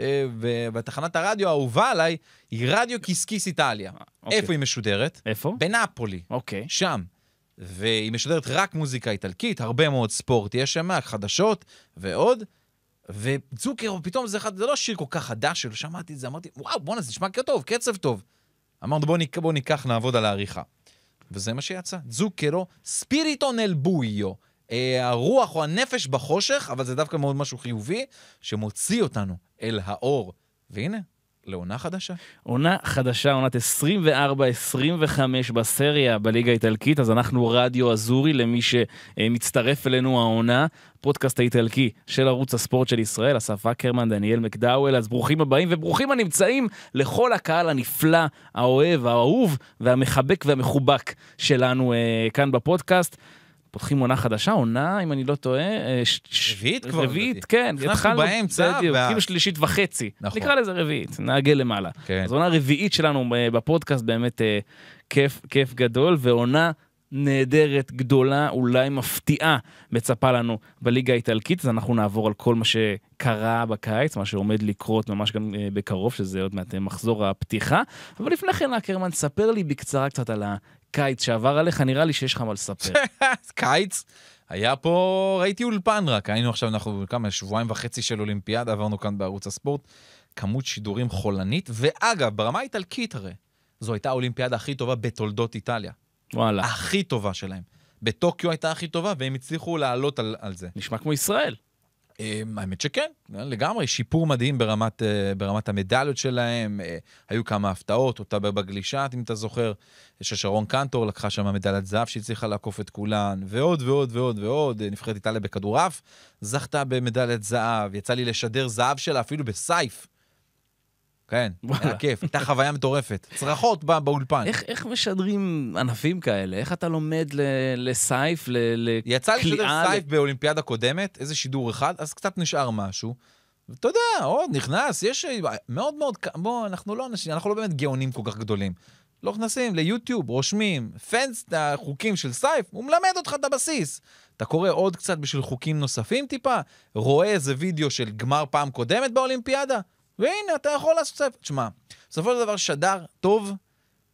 אה, ובתחנת הרדיו האהובה עליי היא רדיו קיסקיס איטליה. אה, אוקיי. איפה היא משודרת? איפה? בנאפולי. אוקיי. שם. והיא משודרת רק מוזיקה איטלקית, הרבה מאוד ספורט יש שם, חדשות ועוד. וצוקר, פתאום זה, אחד, זה לא שיר כל כך חדש שלו, שמעתי את זה, אמרתי, וואו, בואנה, זה נשמע טוב, קצב טוב. אמרנו, בואו ניקח, בוא ניקח, נעבוד על העריכה. וזה מה שיצא, זוקרו, ספיריטון אל בויו. אה, הרוח או הנפש בחושך, אבל זה דווקא מאוד משהו חיובי, שמוציא אותנו אל האור. והנה, לעונה חדשה. עונה חדשה, עונת 24-25 בסריה בליגה האיטלקית, אז אנחנו רדיו אזורי למי שמצטרף אלינו העונה, פודקאסט האיטלקי של ערוץ הספורט של ישראל, אסף אקרמן, דניאל מקדאוול, אז ברוכים הבאים וברוכים הנמצאים לכל הקהל הנפלא, האוהב, האהוב והמחבק והמחובק שלנו אה, כאן בפודקאסט. פותחים עונה חדשה, עונה, אם אני לא טועה, אה, רביעית כבר. רביעית, כן. התחלנו באמצע. בדיוק, כאילו שלישית וחצי. נכון. נקרא לזה רביעית, נעגל למעלה. כן. אז עונה רביעית שלנו אה, בפודקאסט, באמת אה, כיף, כיף גדול, ועונה נהדרת, גדולה, אולי מפתיעה, מצפה לנו בליגה האיטלקית, אז אנחנו נעבור על כל מה שקרה בקיץ, מה שעומד לקרות ממש גם בקרוב, שזה עוד מעט מחזור הפתיחה. אבל לפני כן, אקרמן, ספר לי בקצרה קצת על הקיץ שעבר עליך, נראה לי שיש לך מה לספר. קיץ? היה פה, ראיתי אולפן רק, היינו עכשיו, אנחנו כמה, שבועיים וחצי של אולימפיאדה, עברנו כאן בערוץ הספורט. כמות שידורים חולנית, ואגב, ברמה האיטלקית הרי, זו הייתה האולימפיאדה הכי טובה בתולדות איטליה. וואלה. הכי טובה שלהם. בטוקיו הייתה הכי טובה, והם הצליחו לעלות על, על זה. נשמע כמו ישראל. אמ, האמת שכן, אה, לגמרי, שיפור מדהים ברמת, אה, ברמת המדליות שלהם. אה, היו כמה הפתעות, אותה בגלישה, אם אתה זוכר, ששרון קנטור לקחה שם מדליית זהב שהצליחה לעקוף את כולן, ועוד ועוד ועוד ועוד. נבחרת איטליה בכדורעף, זכתה במדליית זהב, יצא לי לשדר זהב שלה אפילו בסייף. כן, היה כיף, הייתה חוויה מטורפת. צרחות בא, באולפן. איך, איך משדרים ענפים כאלה? איך אתה לומד לסייף, לקליעה? יצא לי לשדר סייף באולימפיאדה קודמת, איזה שידור אחד, אז קצת נשאר משהו. אתה יודע, עוד נכנס, יש מאוד מאוד, בוא, אנחנו לא אנשים, אנחנו לא באמת גאונים כל כך גדולים. לא נכנסים ליוטיוב, רושמים, פנס, החוקים של סייף, הוא מלמד אותך את הבסיס. אתה קורא עוד קצת בשביל חוקים נוספים טיפה, רואה איזה וידאו של גמר פעם קודמת באולימפיאדה, והנה, אתה יכול לעשות... ספר. תשמע, בסופו של דבר שדר טוב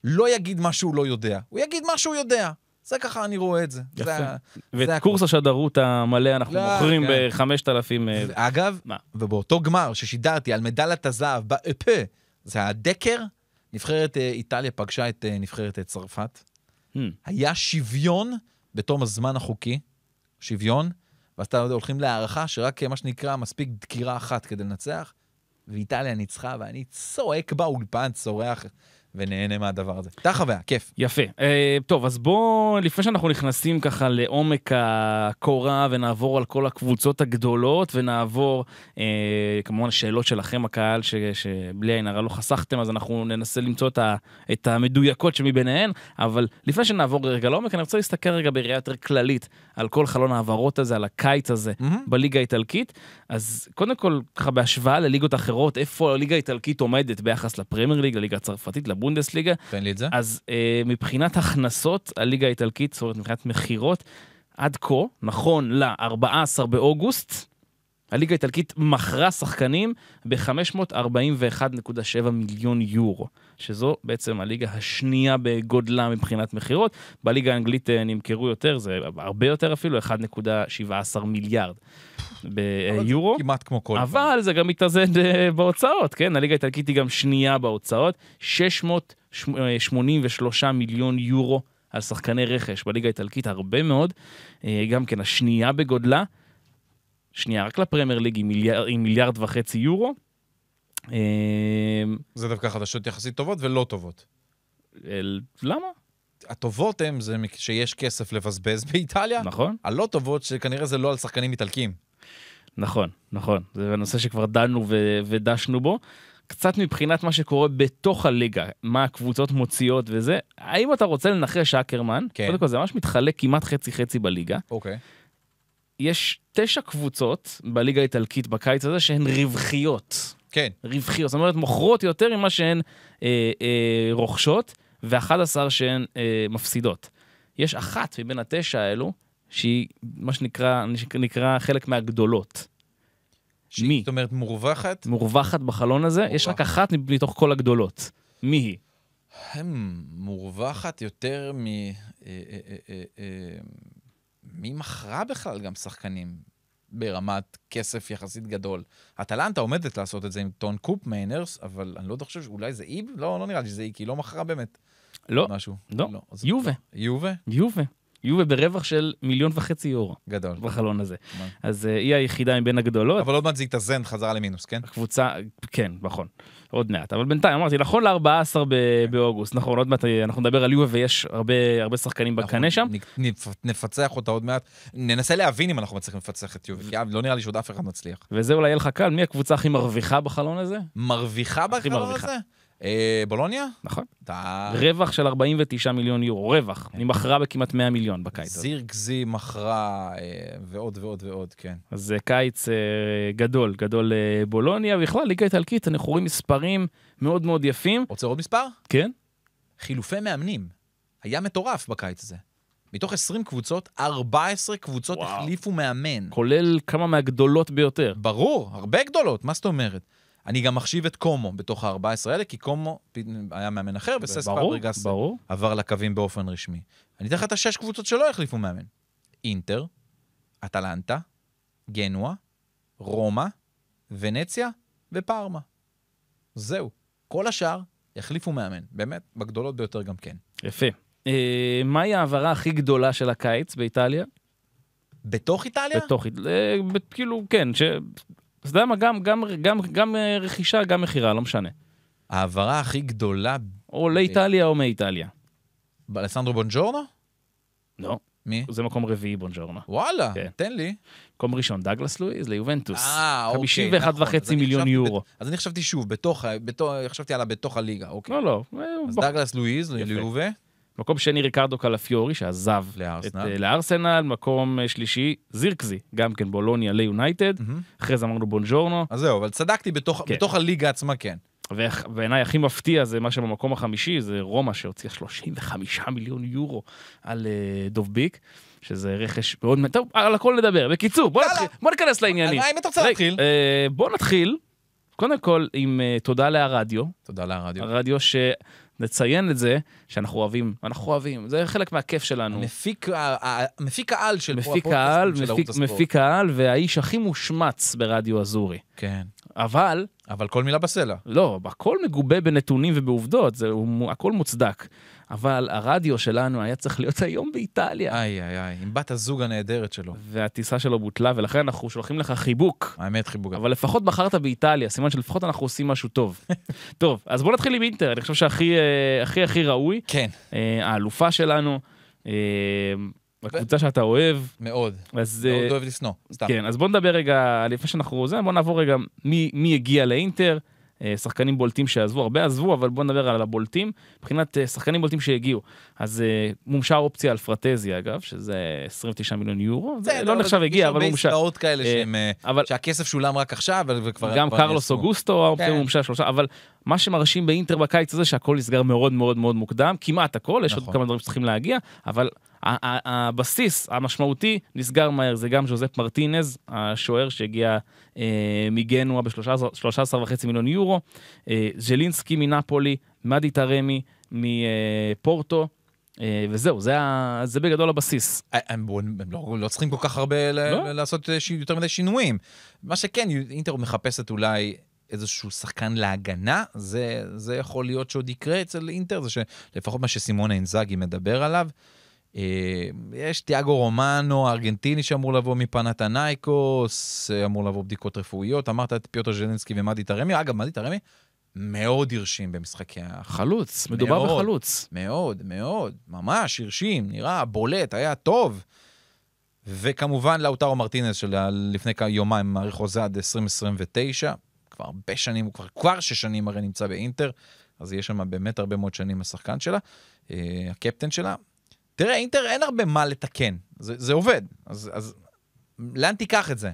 לא יגיד מה שהוא לא יודע, הוא יגיד מה שהוא יודע. זה ככה אני רואה את זה. יפה. זה, ואת זה קורס השדרות המלא אנחנו לא, מוכרים כן. ב-5,000... אה, אגב, מה? ובאותו גמר ששידרתי על מדלת הזהב באפה, זה הדקר, נבחרת אה, איטליה פגשה את אה, נבחרת צרפת. Hmm. היה שוויון בתום הזמן החוקי, שוויון, ואז אתה הולכים להערכה שרק מה שנקרא מספיק דקירה אחת כדי לנצח. ואיטליה ניצחה, ואני צועק באולפן, צורח, ונהנה מהדבר הזה. הייתה חוויה, כיף. יפה. אה, טוב, אז בואו, לפני שאנחנו נכנסים ככה לעומק הקורה ונעבור על כל הקבוצות הגדולות ונעבור, אה, כמובן, שאלות שלכם, הקהל, ש, שבלי עין הרע לא חסכתם, אז אנחנו ננסה למצוא את, ה, את המדויקות שמביניהן, אבל לפני שנעבור רגע לעומק, אני רוצה להסתכל רגע בראייה יותר כללית על כל חלון ההעברות הזה, על הקיץ הזה mm-hmm. בליגה האיטלקית. אז קודם כל, ככה בהשוואה לליגות אחרות, איפה הליגה האיטלקית עומדת ביחס לפרמייר ליג, לליגה הצרפתית, לבוס, בבונדסליגה. תן לי את זה. אז אה, מבחינת הכנסות, הליגה האיטלקית, זאת אומרת מבחינת מכירות, עד כה, נכון ל-14 באוגוסט, הליגה האיטלקית מכרה שחקנים ב-541.7 מיליון יורו, שזו בעצם הליגה השנייה בגודלה מבחינת מכירות. בליגה האנגלית אה, נמכרו יותר, זה הרבה יותר אפילו, 1.17 מיליארד ביורו. אה, אבל זה כמעט כמו כל אבל פעם. אבל זה גם מתאזן אה, בהוצאות, כן? הליגה האיטלקית היא גם שנייה בהוצאות, 683 מיליון יורו על שחקני רכש בליגה האיטלקית, הרבה מאוד, גם כן השנייה בגודלה. שנייה רק לפרמייר ליג עם מיליארד, עם מיליארד וחצי יורו. אמ, זה דווקא חדשות יחסית טובות ולא טובות. אל... למה? הטובות הן זה שיש כסף לבזבז באיטליה. נכון. הלא טובות, שכנראה זה לא על שחקנים איטלקים. נכון, נכון. זה נושא שכבר דנו ו- ודשנו בו. קצת מבחינת מה שקורה בתוך הליגה, מה הקבוצות מוציאות וזה. האם אתה רוצה לנחש אקרמן? כן. קודם כל, זה ממש מתחלק כמעט חצי-חצי בליגה. אוקיי. יש תשע קבוצות בליגה האיטלקית בקיץ הזה שהן רווחיות. כן. רווחיות, זאת אומרת, מוכרות יותר ממה שהן אה, אה, רוכשות, ו-11 שהן אה, מפסידות. יש אחת מבין התשע האלו, שהיא מה שנקרא, נקרא חלק מהגדולות. שהיא, מי? זאת אומרת, מורווחת? מורווחת בחלון הזה, מורווח. יש רק אחת מתוך כל הגדולות. מי היא? מורווחת יותר מ... אה, אה, אה, מי מכרה בכלל גם שחקנים ברמת כסף יחסית גדול? אטלנטה עומדת לעשות את זה עם טון קופ מיינרס, אבל אני לא חושב שאולי זה אי? לא, לא נראה לי שזה אי, כי היא לא מכרה באמת. לא, משהו. לא, לא, לא. יובה. יובה? יובה. יובה ברווח של מיליון וחצי יורו. גדול. בחלון הזה. מה? אז uh, היא היחידה מבין הגדולות. אבל עוד מעט זה התאזן חזרה למינוס, כן? הקבוצה, כן, נכון. עוד מעט. אבל בינתיים, אמרתי, נכון ל-14 כן. באוגוסט, נכון, עוד מעט אה, אנחנו נדבר על יובה ויש הרבה, הרבה שחקנים נכון, בקנה שם. נפצח אותה עוד מעט. ננסה להבין אם אנחנו מצליחים לפצח את יובה, כי לא נראה לי שעוד אף אחד מצליח. וזה אולי יהיה לך קל, מי הקבוצה הכי מרוויחה בחלון הזה? מרוויחה בחלון הזה? אה, בולוניה? נכון. אתה... רווח של 49 מיליון יורו, רווח. כן. היא מכרה בכמעט 100 מיליון בקיץ הזה. זירגזי מכרה אה, ועוד ועוד ועוד, כן. אז זה קיץ אה, גדול, גדול בולוניה. ובכלל, ליגה איטלקית, אנחנו רואים מספרים מאוד מאוד יפים. רוצה עוד מספר? כן. חילופי מאמנים. היה מטורף בקיץ הזה. מתוך 20 קבוצות, 14 קבוצות וואו. החליפו מאמן. כולל כמה מהגדולות ביותר. ברור, הרבה גדולות, מה זאת אומרת? אני גם מחשיב את קומו בתוך ה-14 האלה, כי קומו היה מאמן אחר, וסס פאבריגס עבר לקווים באופן רשמי. אני אתן לך את השש קבוצות שלא החליפו מאמן. אינטר, אטלנטה, גנוע, רומא, ונציה ופארמה. זהו. כל השאר החליפו מאמן. באמת, בגדולות ביותר גם כן. יפה. אה, מהי ההעברה הכי גדולה של הקיץ באיטליה? בתוך איטליה? בתוך איטליה, אה, כאילו, כן, ש... אז אתה יודע מה, גם, גם, גם, גם אה, רכישה, גם מכירה, לא משנה. העברה הכי גדולה... או לאיטליה או מאיטליה. אלסנדרו בונג'ורנו? לא. מי? זה מקום רביעי בונג'ורנו. וואלה, כן. תן לי. מקום ראשון, דאגלס לואיז ליובנטוס. אה, אוקיי, 51 נכון. וחצי מיליון חשבתי, יורו. ב... אז אני חשבתי שוב, בתוך, בתוך, חשבתי עליו בתוך הליגה, אוקיי. לא, לא. אה, אז בוח... דגלס לואיז ליובה. מקום שני, ריקרדו קלפיורי, שעזב לארסנל. את, לארסנל. אה, מקום אה, שלישי, זירקזי, גם כן בולוניה ליונייטד. Mm-hmm. אחרי זה אמרנו בונג'ורנו. אז זהו, אבל צדקתי, בתוך, כן. בתוך הליגה עצמה כן. ובעיניי הכי מפתיע זה מה שבמקום החמישי, זה רומא שהוציאה 35 מיליון יורו על uh, דובביק, שזה רכש מאוד... טוב, על הכל נדבר. בקיצור, בוא, נתחיל, בוא ניכנס לעניינים. האם אתה רוצה להתחיל? Uh, בוא נתחיל, קודם כל, עם uh, תודה להרדיו. תודה להרדיו. הרדיו ש... נציין את זה שאנחנו אוהבים, אנחנו אוהבים, זה חלק מהכיף שלנו. מפיק, מפיק העל של מפיק פה העל, מפיק, של מפיק העל והאיש הכי מושמץ ברדיו אזורי. כן. אבל... אבל כל מילה בסלע. לא, הכל מגובה בנתונים ובעובדות, זה, הכל מוצדק. אבל הרדיו שלנו היה צריך להיות היום באיטליה. איי, איי, איי, עם בת הזוג הנהדרת שלו. והטיסה שלו בוטלה, ולכן אנחנו שולחים לך חיבוק. האמת, חיבוק. אבל לפחות בחרת באיטליה, סימן שלפחות אנחנו עושים משהו טוב. טוב, אז בוא נתחיל עם אינטר, אני חושב שהכי אה, הכי הכי ראוי. כן. אה, האלופה שלנו. אה, הקבוצה שאתה אוהב. מאוד. אז... מאוד אוהב לשנוא, סתם. כן, אז בוא נדבר רגע, לפני שאנחנו... זה, בוא נעבור רגע מי, מי הגיע לאינטר. אה, שחקנים בולטים שעזבו, הרבה עזבו, אבל בואו נדבר על הבולטים. מבחינת אה, שחקנים בולטים שהגיעו. אז אה, מומשה אופציה על פרטזי אגב, שזה 29 מיליון יורו, זה לא נחשב הגיע, אבל מומשה. יש הרבה עסקאות כאלה אה, אה, שהכסף שולם רק עכשיו, וכבר... גם קרלוס אוגוסטו, האופציה כן. מומשה שלושה, אבל מה שמרשים באינטר בקיץ הזה, שהכל נסגר מאוד מאוד מאוד מוקדם, כמעט הכל, יש עוד נכון. כמה דברים שצריכים להגיע, אבל הבסיס המשמעותי נסגר מהר, זה גם ז'וזפ מרטינז, השוער שהגיע אה, מגנואה ב-13.5 מיליון יורו, אה, ז'לינסקי מנפולי, מדי טרמי מפורטו, אה, וזהו, זה, זה בגדול הבסיס. אה, הם, הם לא, לא צריכים כל כך הרבה לא? לעשות אה, יותר מדי שינויים. מה שכן, אינטר מחפשת אולי איזשהו שחקן להגנה, זה, זה יכול להיות שעוד יקרה אצל אינטר, זה שלפחות מה שסימון אינזאגי מדבר עליו. יש תיאגו רומנו, ארגנטיני שאמור לבוא מפנת הנייקוס, אמור לבוא בדיקות רפואיות, אמרת את פיוטר ז'לינסקי ומדי תרמי, אגב, מדי תרמי מאוד הרשים במשחקי ה... חלוץ, מדובר מאוד, בחלוץ. מאוד, מאוד, ממש הרשים, נראה בולט, היה טוב. וכמובן לאוטרו מרטינס של לפני יומיים, מעריך חוזה עד 2029, כבר הרבה שנים, הוא כבר, כבר שש שנים הרי נמצא באינטר, אז יש שם באמת הרבה מאוד שנים השחקן שלה, אה, הקפטן שלה. תראה, אינטר אין הרבה מה לתקן, זה, זה עובד, אז, אז לאן תיקח את זה?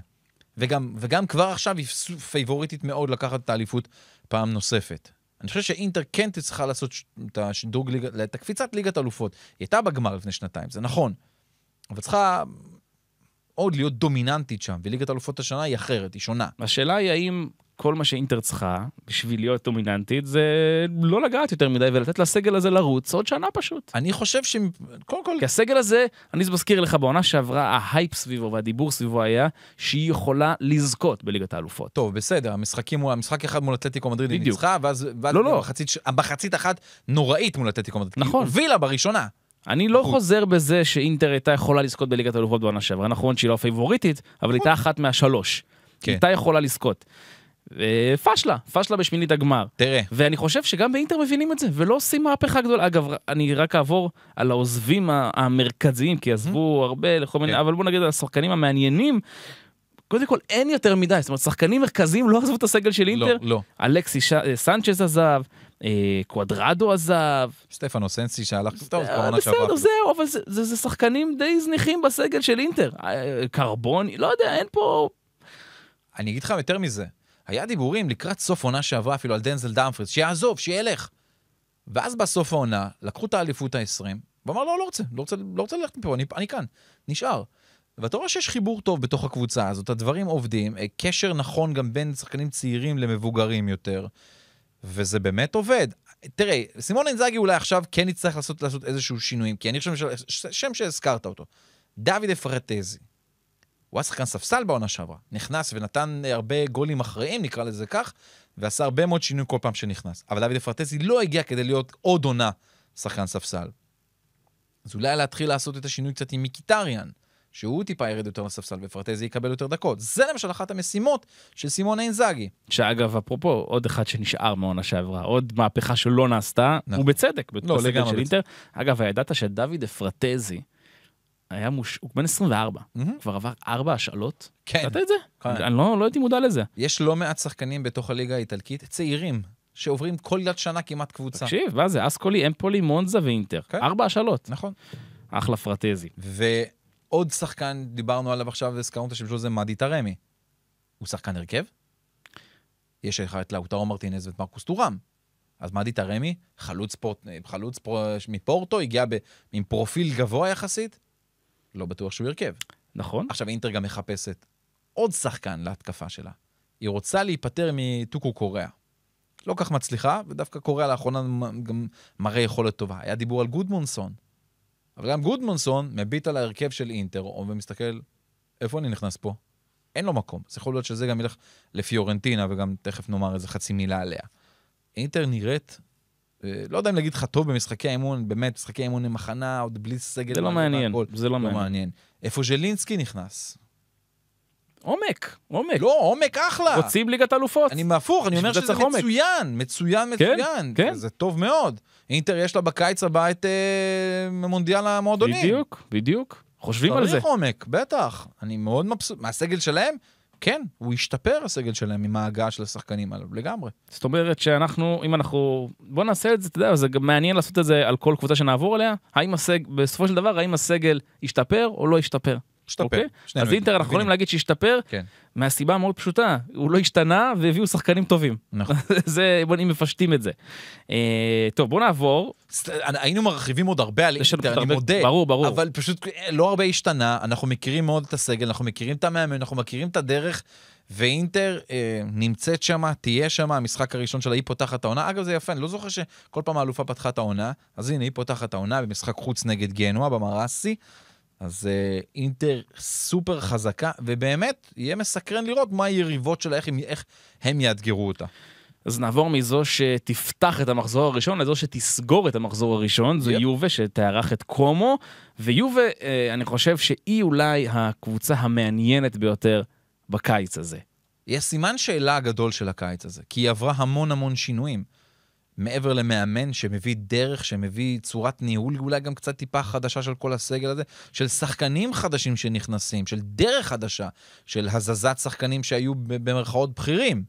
וגם, וגם כבר עכשיו היא פייבוריטית מאוד לקחת את האליפות פעם נוספת. אני חושב שאינטר כן צריכה לעשות את השדרוג, את הקפיצת ליגת אלופות. היא הייתה בגמר לפני שנתיים, זה נכון. אבל צריכה עוד להיות דומיננטית שם, וליגת אלופות השנה היא אחרת, היא שונה. השאלה היא האם כל מה שאינטר צריכה בשביל להיות דומיננטית זה לא לגעת יותר מדי ולתת לסגל הזה לרוץ עוד שנה פשוט. אני חושב ש... קודם כל... כי הסגל הזה, אני מזכיר לך, בעונה שעברה ההייפ סביבו והדיבור סביבו היה שהיא יכולה לזכות בליגת האלופות. טוב, בסדר, המשחקים הוא... המשחק אחד מול אתלטיקו מדריד היא ניצחה, ואז... לא, לא. מחצית, מחצית אחת נוראית מול אתלטיקו מדריד. נכון. הובילה בראשונה. אני לא חוזר בזה שאינטר הייתה יכולה לזכות בליגת האלופות בעונה שעברה. נכון שהיא לא הפייבוריטית, אבל נכון. הייתה אחת מהשלוש. כן. הייתה יכולה לזכות. פשלה, פשלה בשמינית הגמר. תראה. ואני חושב שגם באינטר מבינים את זה, ולא עושים מהפכה גדולה. אגב, אני רק אעבור על העוזבים המרכזיים, כי עזבו mhm. הרבה לכל מיני, כן. אבל בוא נגיד על השחקנים המעניינים. קודם כל, אין יותר מדי, זאת אומרת, שחקנים מרכזיים לא עזבו את הסגל של לא, אינטר. לא, לא. אלכסי סנצ'ז עזב, אה, קוודרדו עזב. סטפנו סנסי שהלך טוב, אה, בעונה שעברה. בסדר, זהו, אבל זה שחקנים די זניחים בסגל של אינטר. אה, קרבון, לא יודע, אין פה... אני אגיד לך יותר מזה, היה דיבורים לקראת סוף עונה שעברה אפילו על דנזל דאמפריס, שיעזוב, שילך. ואז בסוף העונה, לקחו את האליפות ה-20, ואמר, לא, לא רוצה, לא רוצה, לא רוצה ללכת מפה, אני, אני כאן, נשאר. ואתה רואה שיש חיבור טוב בתוך הקבוצה הזאת, הדברים עובדים, אה, קשר נכון גם בין שחקנים צעירים למבוגרים יותר, וזה באמת עובד. תראה, סימון אינזאגי אולי עכשיו כן יצטרך לעשות, לעשות איזשהו שינויים, כי אני חושב, שם שהזכרת אותו, דוד אפרטזי, הוא היה שחקן ספסל בעונה שעברה. נכנס ונתן הרבה גולים אחראיים, נקרא לזה כך, ועשה הרבה מאוד שינוי כל פעם שנכנס. אבל דוד אפרטסי לא הגיע כדי להיות עוד עונה שחקן ספסל. אז אולי להתחיל לעשות את השינוי קצת עם מיקיטריאן, שהוא טיפה ירד יותר לספסל ופרטזי יקבל יותר דקות. זה למשל אחת המשימות של סימון אינזאגי. שאגב, אפרופו, עוד אחד שנשאר מהעונה שעברה, עוד מהפכה שלא נעשתה, נכון. ובצדק, לא, לגמרי. של אינטר. אגב, הידעת שדוד אפרטזי, היה מוש... הוא בן 24, mm-hmm. כבר עבר ארבע השאלות. כן. ידעת את זה? כן. אני לא, לא הייתי מודע לזה. יש לא מעט שחקנים בתוך הליגה האיטלקית, צעירים, שעוברים כל יד שנה כמעט קבוצה. תקשיב, מה זה? אסקולי, אמפולי, מונזה ואינטר. כן. ארבע השאלות. נכון. אחלה פרטזי. ועוד שחקן, דיברנו עליו עכשיו, הזכרנו את השם שלו, זה מאדי טרמי. הוא שחקן הרכב? יש לך את לאוטרו מרטינז ואת מרקוס טורם. אז מאדי טרמי, חלוץ, פור... חלוץ פור, מפורטו, הגיע ב, עם פרופיל גבוה יחסית, לא בטוח שהוא הרכב. נכון. עכשיו, אינטר גם מחפשת עוד שחקן להתקפה שלה. היא רוצה להיפטר מטוקו קוריאה. לא כך מצליחה, ודווקא קוריאה לאחרונה גם מראה יכולת טובה. היה דיבור על גודמונסון, אבל גם גודמונסון מביט על ההרכב של אינטר ומסתכל, איפה אני נכנס פה? אין לו מקום. אז יכול להיות שזה גם ילך לפיורנטינה, וגם תכף נאמר איזה חצי מילה עליה. אינטר נראית אה, לא יודע אם להגיד לך טוב במשחקי האימון, באמת, משחקי האימון עם הכנה, עוד בלי סגל. זה לא מעניין, זה לא, לא מעניין. מעניין. איפה ז'לינסקי נכנס? עומק, עומק. לא, עומק אחלה. רוצים ליגת אלופות. אני מהפוך, אני אומר שזה עומק. מצוין, מצוין, כן, מצוין. כן, כן. זה טוב מאוד. אינטר יש לה בקיץ הבא את אה, מונדיאל המועדונים. בדיוק, בדיוק. חושבים על זה. צריך עומק, בטח. אני מאוד מבסוט. מהסגל שלהם? כן, הוא השתפר הסגל שלהם עם ההגעה של השחקנים האלו לגמרי. זאת אומרת שאנחנו, אם אנחנו, בוא נעשה את זה, אתה יודע, זה גם מעניין לעשות את זה על כל קבוצה שנעבור אליה, האם הסג, בסופו של דבר, האם הסגל השתפר או לא השתפר. השתפר. Okay? אוקיי. אז אינטר, אנחנו יכולים להגיד שהשתפר, כן. מהסיבה המאוד פשוטה, הוא לא השתנה והביאו שחקנים טובים. נכון. זה, בוא, נהיה מפשטים את זה. אה, טוב, בוא נעבור. היינו מרחיבים עוד הרבה על אינטר, אני הרבה... מודה. ברור, ברור. אבל פשוט אה, לא הרבה השתנה, אנחנו מכירים מאוד את הסגל, אנחנו מכירים את המאמן, אנחנו מכירים את הדרך. ואינטר אה, נמצאת שם, תהיה שם, המשחק הראשון שלה, היא פותחת העונה. אגב, זה יפה, אני לא זוכר שכל פעם האלופה פתחה את העונה, אז הנה, היא פותחת העונה במשחק חוץ נגד גנוע במרסי. אז אה, אינטר סופר חזקה, ובאמת יהיה מסקרן לראות מה היריבות שלה, איך, איך הם יאתגרו אותה. אז נעבור מזו שתפתח את המחזור הראשון לזו שתסגור את המחזור הראשון, זו yep. יובה שתארח את קומו, ויובה, אה, אני חושב שהיא אולי הקבוצה המעניינת ביותר בקיץ הזה. יש סימן שאלה גדול של הקיץ הזה, כי היא עברה המון המון שינויים. מעבר למאמן שמביא דרך, שמביא צורת ניהול אולי גם קצת טיפה חדשה של כל הסגל הזה, של שחקנים חדשים שנכנסים, של דרך חדשה, של הזזת שחקנים שהיו במרכאות בכירים,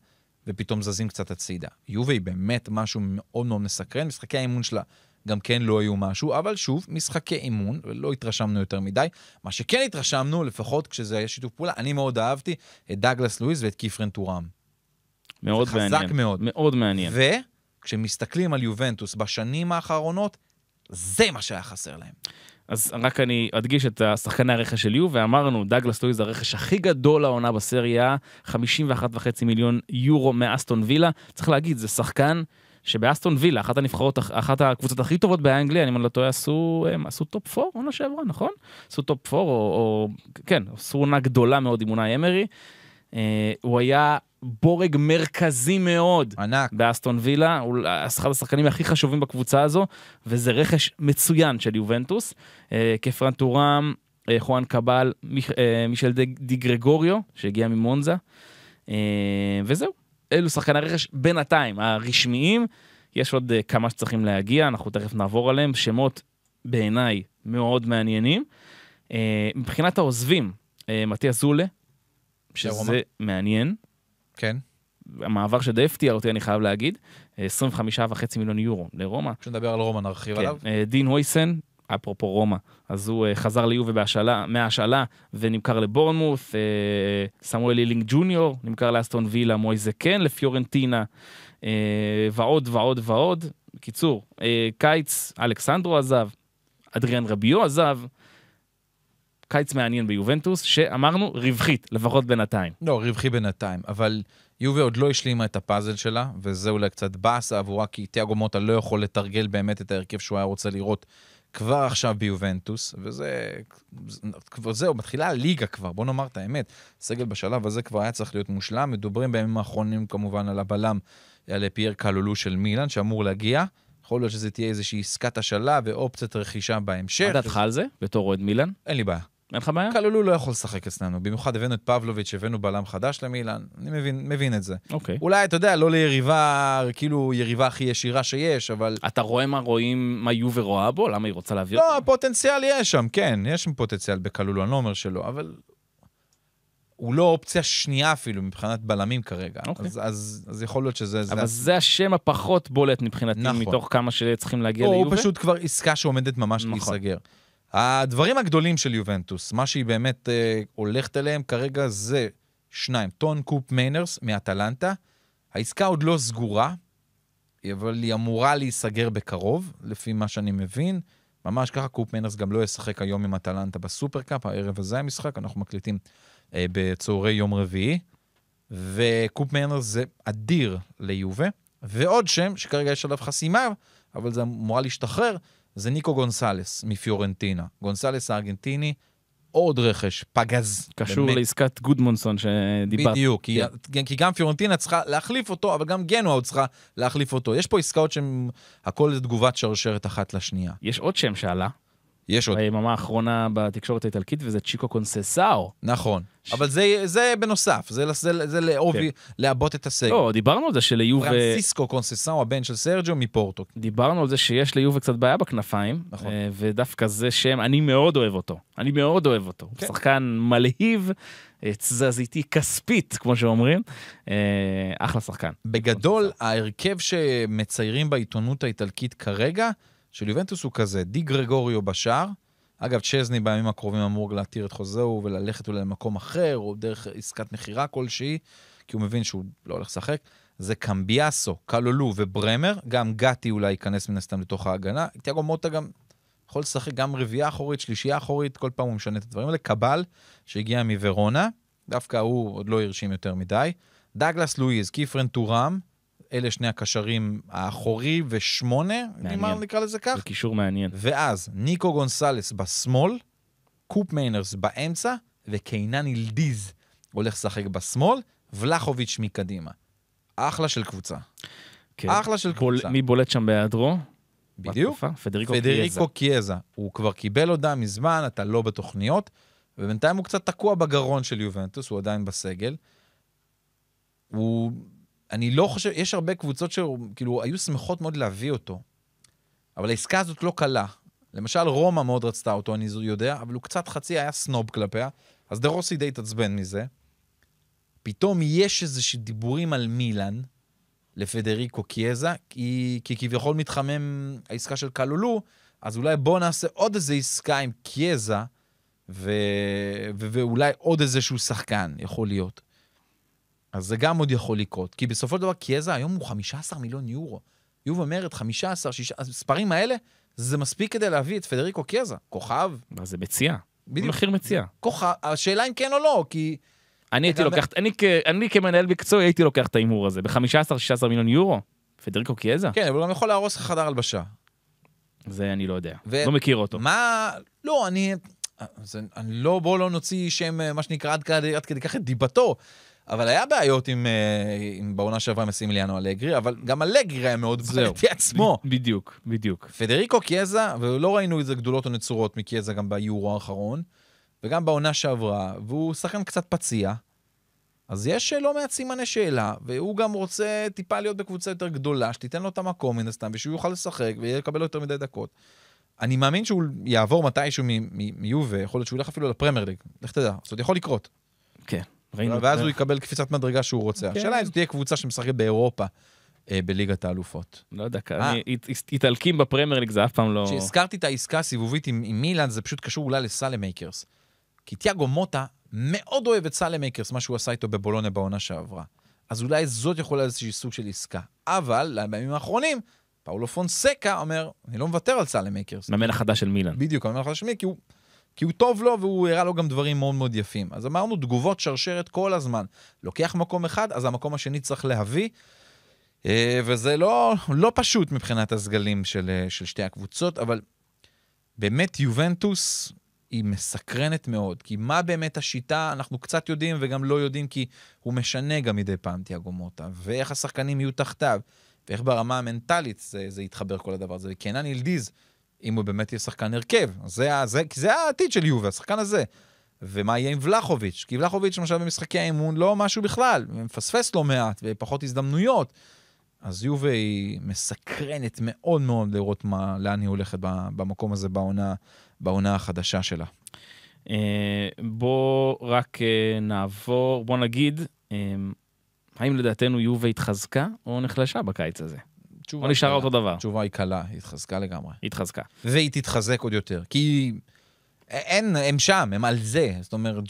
ופתאום זזים קצת הצידה. יובי באמת משהו מאוד מאוד מסקרן, משחקי האימון שלה גם כן לא היו משהו, אבל שוב, משחקי אימון, ולא התרשמנו יותר מדי. מה שכן התרשמנו, לפחות כשזה היה שיתוף פעולה, אני מאוד אהבתי את דאגלס לואיס ואת קיפרן טוראם. מאוד מעניין. חזק מאוד. מאוד מעניין. ו... כשמסתכלים על יובנטוס בשנים האחרונות, זה מה שהיה חסר להם. אז רק אני אדגיש את השחקני הרכש של יו, ואמרנו, דאגלס לואיז הרכש הכי גדול העונה בסריה, 51.5 מיליון יורו מאסטון וילה. צריך להגיד, זה שחקן שבאסטון וילה, אחת הנבחרות, אחת הקבוצות הכי טובות באנגליה, אם אני לא טועה, עשו, הם עשו טופ 4 עונה שעברה, נכון? עשו טופ 4, או, או כן, עשו עונה גדולה מאוד עם אונאי אמרי. אה, הוא היה בורג מרכזי מאוד. ענק. באסטון וילה, הוא אחד השחקנים הכי חשובים בקבוצה הזו, וזה רכש מצוין של יובנטוס. אה, כפרן כפרנטורם, אה, חואן קבל, מישל די גרגוריו, שהגיע ממונזה, וזהו. אלו שחקני הרכש בינתיים, הרשמיים. יש עוד כמה שצריכים להגיע, אנחנו תכף נעבור עליהם. שמות בעיניי מאוד מעניינים. מבחינת העוזבים, מתיאס זולה, שזה מעניין. כן. המעבר שדי הפתיע אותי, אני חייב להגיד, 25.5 אה, מיליון יורו לרומא. כשנדבר על רומא נרחיב כן. עליו. אה, דין הויסן, אפרופו רומא, אז הוא אה, חזר ליובה בהשאלה, מההשאלה ונמכר לבורנמוס, סמואל אילינג ג'וניור, נמכר לאסטון וילה, מויזה קן לפיורנטינה, ועוד ועוד ועוד. בקיצור, קיץ, אלכסנדרו עזב, אדריאן רביו עזב. קיץ מעניין ביובנטוס, שאמרנו רווחית, לפחות בינתיים. לא, רווחי בינתיים, אבל יובי עוד לא השלימה את הפאזל שלה, וזה אולי קצת באסה עבורה, כי תיאגו מוטה לא יכול לתרגל באמת את ההרכב שהוא היה רוצה לראות כבר עכשיו ביובנטוס, וזה... כבר זהו, מתחילה הליגה כבר, בוא נאמר את האמת. סגל בשלב הזה כבר היה צריך להיות מושלם. מדברים בימים האחרונים כמובן על הבלם, על פייר קלולו של מילן, שאמור להגיע. יכול להיות שזה תהיה איזושהי עסקת השאלה ואופציית רכישה בהמשך. מה דעתך על זה, בתור אוהד מילן? אין לי בעיה. אין לך בעיה? כלולו לא יכול לשחק אצלנו. במיוחד הבאנו את פבלוביץ', הבאנו בלם חדש למילן, אני מבין, מבין את זה. אוקיי. אולי, אתה יודע, לא ליריבה, כאילו, יריבה הכי ישירה שיש, אבל... אתה רואה מה רואים, מה יובה רואה בו? למה היא רוצה להביא לא, אותו? לא, פוטנציאל יש שם, כן, יש שם פוטנציאל בקלולו, אני לא אומר שלא, אבל... הוא לא אופציה שנייה אפילו מבחינת בלמים כרגע. אוקיי. אז, אז, אז יכול להיות שזה... אבל זה, זה השם הפחות בולט מבחינתי, נכון. מתוך כמה שצריכים להגיע ליובה. הוא פשוט כבר עסקה שעומדת ממש נכון. להיסגר. הדברים הגדולים של יובנטוס, מה שהיא באמת אה, הולכת אליהם כרגע זה שניים, טון קופ מיינרס מאטלנטה. העסקה עוד לא סגורה, אבל היא אמורה להיסגר בקרוב, לפי מה שאני מבין. ממש ככה, קופ מיינרס גם לא ישחק היום עם אטלנטה בסופרקאפ, הערב הזה המשחק, אנחנו מקליטים אה, בצהרי יום רביעי. וקופ מיינרס זה אדיר ליובה. ועוד שם, שכרגע יש עליו חסימה, אבל זה אמורה להשתחרר, זה ניקו גונסלס מפיורנטינה. גונסלס הארגנטיני, עוד רכש, פגז. קשור באמת. לעסקת גודמונסון שדיברת. בדיוק, כי, yeah. כן. כי גם פיורנטינה צריכה להחליף אותו, אבל גם גנוע צריכה להחליף אותו. יש פה עסקאות שהן, הכל תגובת שרשרת אחת לשנייה. יש עוד שם שעלה, יש עוד. היממה האחרונה בתקשורת האיטלקית, וזה צ'יקו קונססאו. נכון. ש... אבל זה, זה בנוסף, זה, זה, זה לעובי, כן. לעבות את הסגל. לא, דיברנו על זה שליובה... פרנסיסקו קונססאו, הבן של סרג'ו מפורטו. דיברנו על זה שיש ליובה קצת בעיה בכנפיים, נכון. אה, ודווקא זה שם, אני מאוד אוהב אותו. אני מאוד אוהב אותו. כן. שחקן מלהיב, אה, תזזיתי כספית, כמו שאומרים. אה, אחלה שחקן. בגדול, ההרכב שמציירים בעיתונות האיטלקית כרגע, של יובנטוס הוא כזה, די גרגוריו בשער, אגב, צ'זני בימים הקרובים אמור להתיר את חוזהו וללכת אולי למקום אחר, או דרך עסקת מכירה כלשהי, כי הוא מבין שהוא לא הולך לשחק. זה קמביאסו, קלולו וברמר, גם גתי אולי ייכנס מן הסתם לתוך ההגנה. תיאגו מוטה גם יכול לשחק גם רביעייה אחורית, שלישייה אחורית, כל פעם הוא משנה את הדברים האלה. קבל, שהגיע מוורונה, דווקא הוא עוד לא הרשים יותר מדי. דאגלס לואיז, קיפרן טורם, אלה שני הקשרים האחורי ושמונה, נאמר, נקרא לזה כך. זה קישור מעניין. ואז ניקו גונסלס בשמאל, קופ מיינרס באמצע, וקיינן אילדיז הולך לשחק בשמאל, ולחוביץ' מקדימה. אחלה של קבוצה. כן. אחלה של בול, קבוצה. מי בולט שם בהיעדרו? בדיוק. בתקופה? פדריקו, פדריקו קיאזה. הוא כבר קיבל הודעה מזמן, אתה לא בתוכניות, ובינתיים הוא קצת תקוע בגרון של יובנטוס, הוא עדיין בסגל. הוא אני לא חושב, יש הרבה קבוצות שכאילו היו שמחות מאוד להביא אותו, אבל העסקה הזאת לא קלה. למשל, רומא מאוד רצתה אותו, אני יודע, אבל הוא קצת חצי היה סנוב כלפיה, אז דה רוסי די התעצבן מזה. פתאום יש איזה דיבורים על מילאן, לפדריקו קיאזה, כי, כי כביכול מתחמם העסקה של קלולו, אז אולי בואו נעשה עוד איזה עסקה עם קיאזה, ו... ו... ואולי עוד איזשהו שחקן, יכול להיות. אז זה גם עוד יכול לקרות. כי בסופו של דבר, קיאזה היום הוא 15 מיליון יורו. יוב אומרת, 15, 6, הספרים האלה, זה מספיק כדי להביא את פדריקו קיאזה, כוכב. מה זה מציאה. בדיוק. מחיר מציאה. כוכב, השאלה אם כן או לא, כי... אני הייתי לוקח, אני, כ, אני כמנהל מקצועי הייתי לוקח את ההימור הזה, ב-15-16 מיליון יורו, פדריקו קיאזה. כן, אבל הוא גם יכול להרוס לך חדר הלבשה. זה אני לא יודע, ו- לא מכיר אותו. מה, לא, אני, אה, זה, אני לא, בוא לא נוציא שם, אה, מה שנקרא, עד כדי, עד כדי כך את דיבתו, אבל היה בעיות עם, אה, עם בעונה שעברה עם סימיליאנו אלגרי, אבל גם אלגרי היה מאוד בעייתי עצמו. בדיוק, בדיוק. פדריקו קיאזה, ולא ראינו איזה גדולות או נצורות מקיאזה גם ביורו האחרון, וגם בעונה שעברה, והוא שחקן קצת פציע, אז יש אה, לא מעט סימני שאלה, והוא גם רוצה טיפה להיות בקבוצה יותר גדולה, שתיתן לו את המקום מן הסתם, ושהוא יוכל לשחק ויקבל יותר מדי דקות. אני מאמין שהוא יעבור מתישהו מיובה, יכול להיות שהוא ילך אפילו לפרמייר ליג, לך תדע, זאת יכול לקרות. כן. ראינו. ואז הוא יקבל קפיצת מדרגה שהוא רוצה. כן. השאלה אם זו תהיה קבוצה שמשחקת באירופה. אה, בליגת האלופות. לא יודע, אה. איטלקים בפרמייר ליג זה אף פעם לא... כשהזכרתי את העסקה הסיבובית עם עם מילאן, זה פשוט קשור אולי לסלמייקרס. כי תיאגו מוטה מאוד אוהב את סלמייקרס, מה שהוא עשה איתו בבולונה בעונה שעברה. אז אולי זאת יכולה להיות איזשהו סוג של עסקה. אבל, בימים האחרונים, פאולו פונסקה אומר, אני לא מוותר על סלמייקרס. מאמן החדש של מילאן. בדיוק, מאמן החדש של מילאן, כי הוא... כי הוא טוב לו והוא הראה לו גם דברים מאוד מאוד יפים. אז אמרנו, תגובות שרשרת כל הזמן. לוקח מקום אחד, אז המקום השני צריך להביא. אה, וזה לא, לא פשוט מבחינת הסגלים של, אה, של שתי הקבוצות, אבל באמת יובנטוס היא מסקרנת מאוד. כי מה באמת השיטה, אנחנו קצת יודעים וגם לא יודעים, כי הוא משנה גם מדי פעם תיאגו מוטה, ואיך השחקנים יהיו תחתיו, ואיך ברמה המנטלית זה, זה יתחבר כל הדבר הזה. וקנן ילדיז, אם הוא באמת יהיה שחקן הרכב. זה, זה, זה העתיד של יובה, השחקן הזה. ומה יהיה עם ולחוביץ'? כי ולחוביץ', למשל, במשחקי האימון לא משהו בכלל, מפספס לא מעט ופחות הזדמנויות. אז יובה היא מסקרנת מאוד מאוד לראות מה, לאן היא הולכת במקום הזה בעונה, בעונה החדשה שלה. אה, בואו רק אה, נעבור, בואו נגיד, אה, האם לדעתנו יובה התחזקה או נחלשה בקיץ הזה? התשובה... לא נשארה אותו דבר. התשובה היא קלה, היא התחזקה לגמרי. היא התחזקה. והיא תתחזק עוד יותר, כי אין, הם שם, הם על זה. זאת אומרת,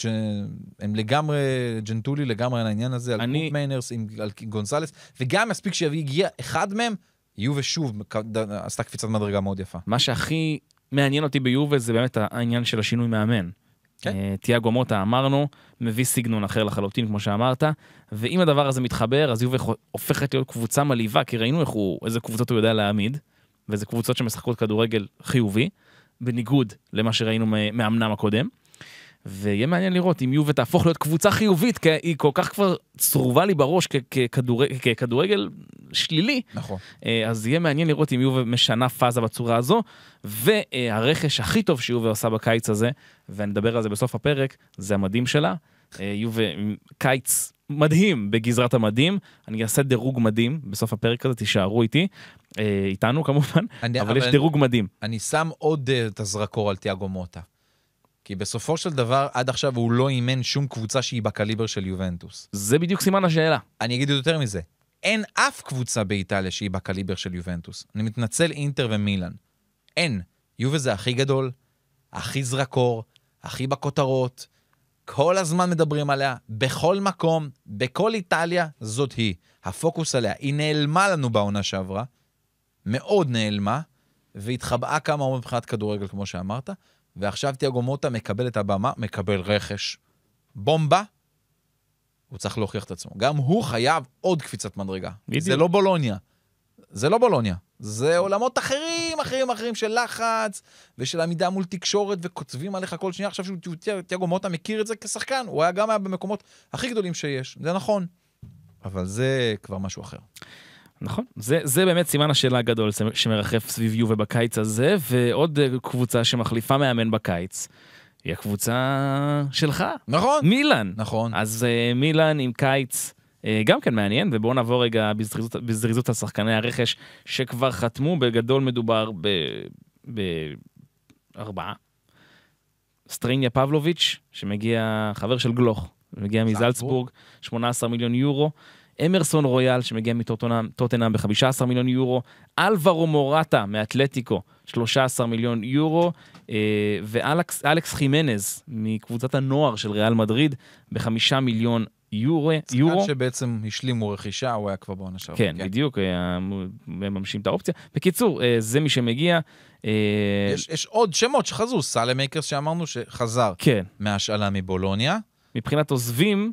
הם לגמרי, ג'נטולי לגמרי על העניין הזה, על אני... קופמיינרס, על גונסלס, וגם מספיק שהגיע אחד מהם, יובה שוב עשתה קפיצת מדרגה מאוד יפה. מה שהכי מעניין אותי ביובה זה באמת העניין של השינוי מאמן. כן. אה, תיאגו מוטה אמרנו, מביא סגנון אחר לחלוטין, כמו שאמרת, ואם הדבר הזה מתחבר, אז יובל הופכת להיות קבוצה מלהיבה, כי ראינו הוא, איזה קבוצות הוא יודע להעמיד, ואיזה קבוצות שמשחקות כדורגל חיובי, בניגוד למה שראינו מאמנם הקודם. ויהיה מעניין לראות אם יובה תהפוך להיות קבוצה חיובית, כי היא כל כך כבר צרובה לי בראש ככדורגל, ככדורגל שלילי. נכון. אה, אז יהיה מעניין לראות אם יובה משנה פאזה בצורה הזו, והרכש הכי טוב שיובה עושה בקיץ הזה, ואני אדבר על זה בסוף הפרק, זה המדים שלה. אה, יובה, קיץ מדהים בגזרת המדים, אני אעשה דירוג מדהים בסוף הפרק הזה, תישארו איתי, אה, איתנו כמובן, אני, אבל, אבל יש דירוג מדהים. אני שם עוד את הזרקור על תיאגו מוטה. כי בסופו של דבר, עד עכשיו הוא לא אימן שום קבוצה שהיא בקליבר של יובנטוס. זה בדיוק סימן השאלה. אני אגיד יותר מזה, אין אף קבוצה באיטליה שהיא בקליבר של יובנטוס. אני מתנצל, אינטר ומילאן. אין. יובה זה הכי גדול, הכי זרקור, הכי בכותרות, כל הזמן מדברים עליה, בכל מקום, בכל איטליה, זאת היא. הפוקוס עליה. היא נעלמה לנו בעונה שעברה, מאוד נעלמה, והתחבאה כמה עומד מבחינת כדורגל, כמו שאמרת. ועכשיו תיאגו מוטה מקבל את הבמה, מקבל רכש. בומבה, הוא צריך להוכיח את עצמו. גם הוא חייב עוד קפיצת מדרגה. בדיוק. זה לא בולוניה. זה לא בולוניה. זה עולמות אחרים, אחרים, אחרים של לחץ ושל עמידה מול תקשורת וכותבים עליך כל שנייה. עכשיו שהוא תיאגו מוטה מכיר את זה כשחקן, הוא היה גם היה במקומות הכי גדולים שיש. זה נכון, אבל זה כבר משהו אחר. נכון, זה, זה באמת סימן השאלה הגדול שמרחף סביב יובה בקיץ הזה, ועוד אה, קבוצה שמחליפה מאמן בקיץ. היא הקבוצה שלך. נכון. מילן. נכון. אז uh, אה, מילן עם קיץ uh, גם כן מעניין, ובואו נעבור רגע בזריזות, בזריזות על שחקני הרכש שכבר חתמו, בגדול מדובר בארבעה. סטריניה פבלוביץ', שמגיע, חבר של גלוך, מגיע מזלצבורג, 18 מיליון יורו. אמרסון רויאל שמגיע מטוטנאם ב-15 מיליון יורו, אלברו מורטה מאתלטיקו, 13 מיליון יורו, אה, ואלכס חימנז מקבוצת הנוער של ריאל מדריד ב-5 מיליון יורו. יורו. שבעצם השלימו רכישה, הוא היה כבר בעונה שעברה. כן, כן, בדיוק, אה, מממשים את האופציה. בקיצור, אה, זה מי שמגיע. יש, יש עוד שמות שחזרו, סאלה מייקרס שאמרנו שחזר. כן. מהשאלה מבולוניה. מבחינת עוזבים,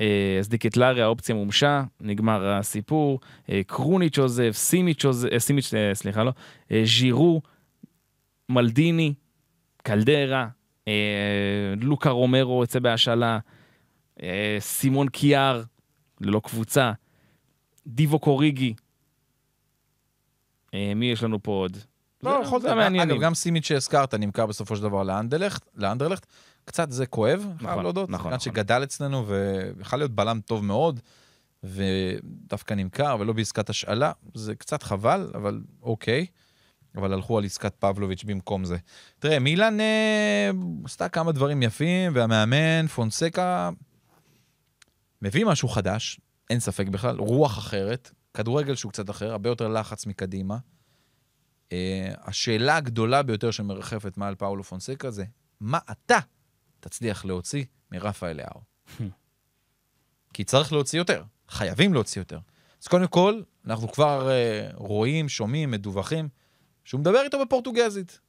אה, אז דיקטלריה, האופציה מומשה, נגמר הסיפור. אה, קרוניץ' עוזב, סימיץ' עוזב, אה, סימיץ', סליחה, לא, ז'ירו, מלדיני, קלדרה, לוקה רומרו יוצא בהשאלה, סימון קיאר, ללא קבוצה, דיבו קוריגי. מי יש לנו פה עוד? לא, חוזר זה מעניין. אגב, גם סימיץ' שהזכרת נמכר בסופו של דבר לאנדרלכט קצת זה כואב, נכון, חייב להודות. נכון, נכון. שגדל אצלנו ויכל להיות בלם טוב מאוד, ודווקא נמכר ולא בעסקת השאלה, זה קצת חבל, אבל אוקיי. אבל הלכו על עסקת פבלוביץ' במקום זה. תראה, מילן אה, עשתה כמה דברים יפים, והמאמן, פונסקה, מביא משהו חדש, אין ספק בכלל, רוח אחרת, כדורגל שהוא קצת אחר, הרבה יותר לחץ מקדימה. אה, השאלה הגדולה ביותר שמרחפת מעל פאולו פונסקה זה, מה אתה תצליח להוציא מרפה אליהו. Hmm. כי צריך להוציא יותר, חייבים להוציא יותר. אז קודם כל, אנחנו כבר uh, רואים, שומעים, מדווחים, שהוא מדבר איתו בפורטוגזית.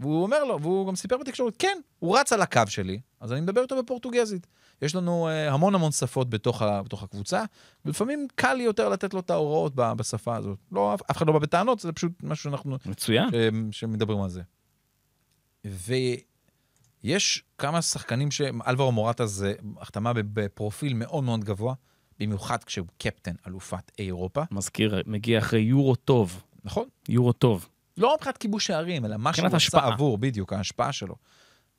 והוא אומר לו, והוא גם סיפר בתקשורת, כן, הוא רץ על הקו שלי, אז אני מדבר איתו בפורטוגזית. יש לנו uh, המון המון שפות בתוך, ה, בתוך הקבוצה, ולפעמים קל לי יותר לתת לו את ההוראות ב, בשפה הזאת. לא, אף, אף אחד לא בא בטענות, זה פשוט משהו שאנחנו... מצוין. ש, אה, שמדברים על זה. ו... יש כמה שחקנים שאלברו מורטה זה החתמה בפרופיל מאוד מאוד גבוה, במיוחד כשהוא קפטן אלופת אירופה. מזכיר, מגיע אחרי יורו טוב. נכון. יורו טוב. לא מבחינת כיבוש הערים, אלא מה שהוא עשה עבור, בדיוק, ההשפעה שלו.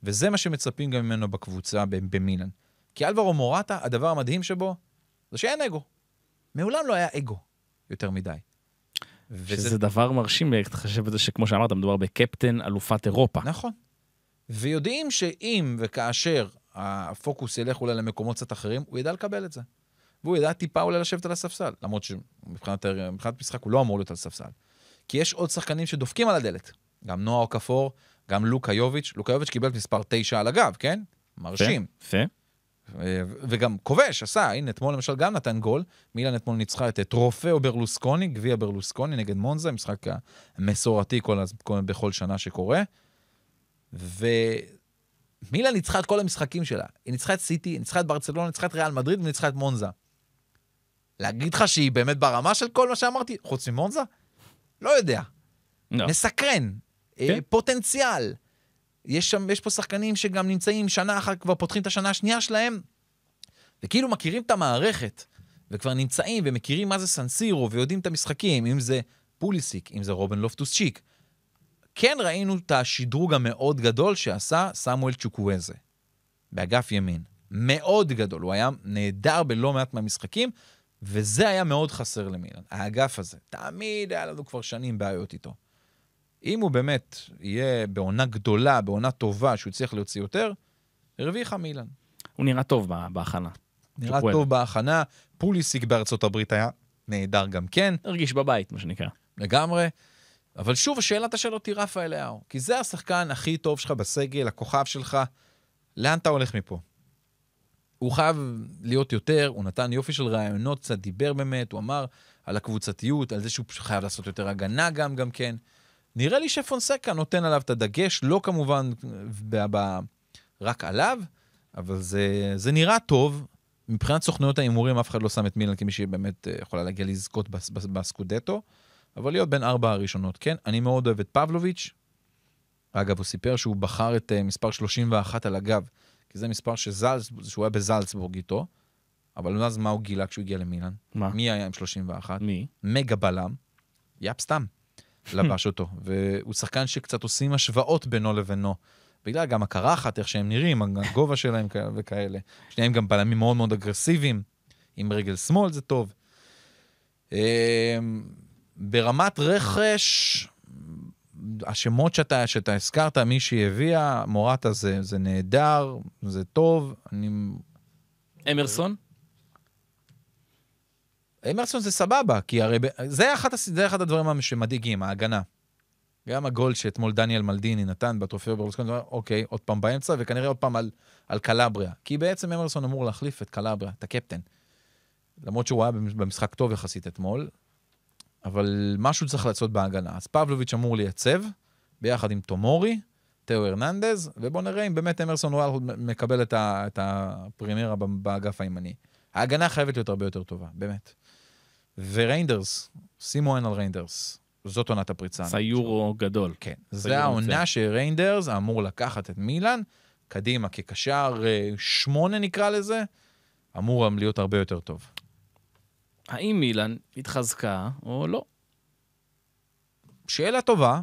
וזה מה שמצפים גם ממנו בקבוצה במילן. כי אלברו מורטה, הדבר המדהים שבו, זה שאין אגו. מעולם לא היה אגו יותר מדי. שזה וזה... דבר מרשים להתחשב בזה שכמו שאמרת, מדובר בקפטן אלופת אירופה. נכון. ויודעים שאם וכאשר הפוקוס ילך אולי למקומות קצת אחרים, הוא ידע לקבל את זה. והוא ידע טיפה אולי לשבת על הספסל, למרות שמבחינת משחק הוא לא אמור להיות על ספסל. כי יש עוד שחקנים שדופקים על הדלת. גם נועה אוקפור, גם לוקה יוביץ'. לוקה יוביץ' קיבל את מספר 9 על הגב, כן? מרשים. יפה. וגם כובש, עשה, הנה, אתמול למשל גם נתן גול. מילן אתמול ניצחה את טרופאו ברלוסקוני, גביע ברלוסקוני נגד מונזה, משחק המסורתי כל, בכל שנה שקורה. ומילה ניצחה את כל המשחקים שלה. היא ניצחה את סיטי, היא ניצחה את ברצלונה, היא ניצחה את ריאל מדריד וניצחה את מונזה. להגיד לך שהיא באמת ברמה של כל מה שאמרתי, חוץ ממונזה? לא יודע. לא. מסקרן, אה, כן. פוטנציאל. יש, שם, יש פה שחקנים שגם נמצאים שנה אחר כבר פותחים את השנה השנייה שלהם, וכאילו מכירים את המערכת, וכבר נמצאים ומכירים מה זה סנסירו, ויודעים את המשחקים, אם זה פוליסיק, אם זה רובן לופטוס צ'יק, כן ראינו את השדרוג המאוד גדול שעשה סמואל צ'וקוויזה, באגף ימין. מאוד גדול, הוא היה נהדר בלא מעט מהמשחקים, וזה היה מאוד חסר למילן, האגף הזה. תמיד היה לנו כבר שנים בעיות איתו. אם הוא באמת יהיה בעונה גדולה, בעונה טובה, שהוא יצליח להוציא יותר, הרוויחה מילן. הוא נראה טוב בהכנה. נראה שפואל. טוב בהכנה. פוליסיק בארצות הברית היה נהדר גם כן. הרגיש בבית, מה שנקרא. לגמרי. אבל שוב, השאלה אתה שואל אותי רפה אליהו, כי זה השחקן הכי טוב שלך בסגל, הכוכב שלך. לאן אתה הולך מפה? הוא חייב להיות יותר, הוא נתן יופי של רעיונות, קצת דיבר באמת, הוא אמר על הקבוצתיות, על זה שהוא חייב לעשות יותר הגנה גם, גם כן. נראה לי שפונסקה נותן עליו את הדגש, לא כמובן ב- ב- רק עליו, אבל זה, זה נראה טוב. מבחינת סוכנויות ההימורים, אף אחד לא שם את מילן כמי שבאמת אה, יכולה להגיע לזכות בס- בס- בסקודטו. בס, אבל להיות בין ארבע הראשונות, כן? אני מאוד אוהב את פבלוביץ'. אגב, הוא סיפר שהוא בחר את אה, מספר 31 על הגב, כי זה מספר שזלס, שהוא היה בזלצבורג איתו, אבל אז לא מה הוא גילה כשהוא הגיע למילן? מה? מי היה עם 31? מי? מגה בלם. יאפ סתם. לבש אותו. והוא שחקן שקצת עושים השוואות בינו לבינו. בגלל גם הקרחת, איך שהם נראים, הגובה שלהם וכאלה. שניהם גם בלמים מאוד מאוד אגרסיביים. עם רגל שמאל זה טוב. אמ, ברמת רכש, השמות שאתה, שאתה הזכרת, מי שהביאה, מורטה זה, זה נהדר, זה טוב, אני... אמרסון? אמרסון זה סבבה, כי הרי... זה אחד, זה אחד הדברים שמדאיגים, ההגנה. גם הגול שאתמול דניאל מלדיני נתן ברלוסקון, הוא אמר, אוקיי, עוד פעם באמצע, וכנראה עוד פעם על, על קלבריה. כי בעצם אמרסון אמור להחליף את קלבריה, את הקפטן. למרות שהוא היה במשחק טוב יחסית אתמול, אבל משהו צריך לעשות בהגנה. אז פבלוביץ' אמור לייצב, ביחד עם תומורי, תאו הרננדז, ובואו נראה אם באמת אמרסון וואלד מקבל את, ה, את הפרימירה באגף הימני. ההגנה חייבת להיות הרבה יותר טובה, באמת. וריינדרס, שימו עין על ריינדרס. זאת עונת הפריצה. סיורו גדול. כן. זה העונה שריינדרס אמור לקחת את מילאן קדימה, כקשר אה, שמונה נקרא לזה, אמור להיות הרבה יותר טוב. האם מילן התחזקה או לא? שאלה טובה.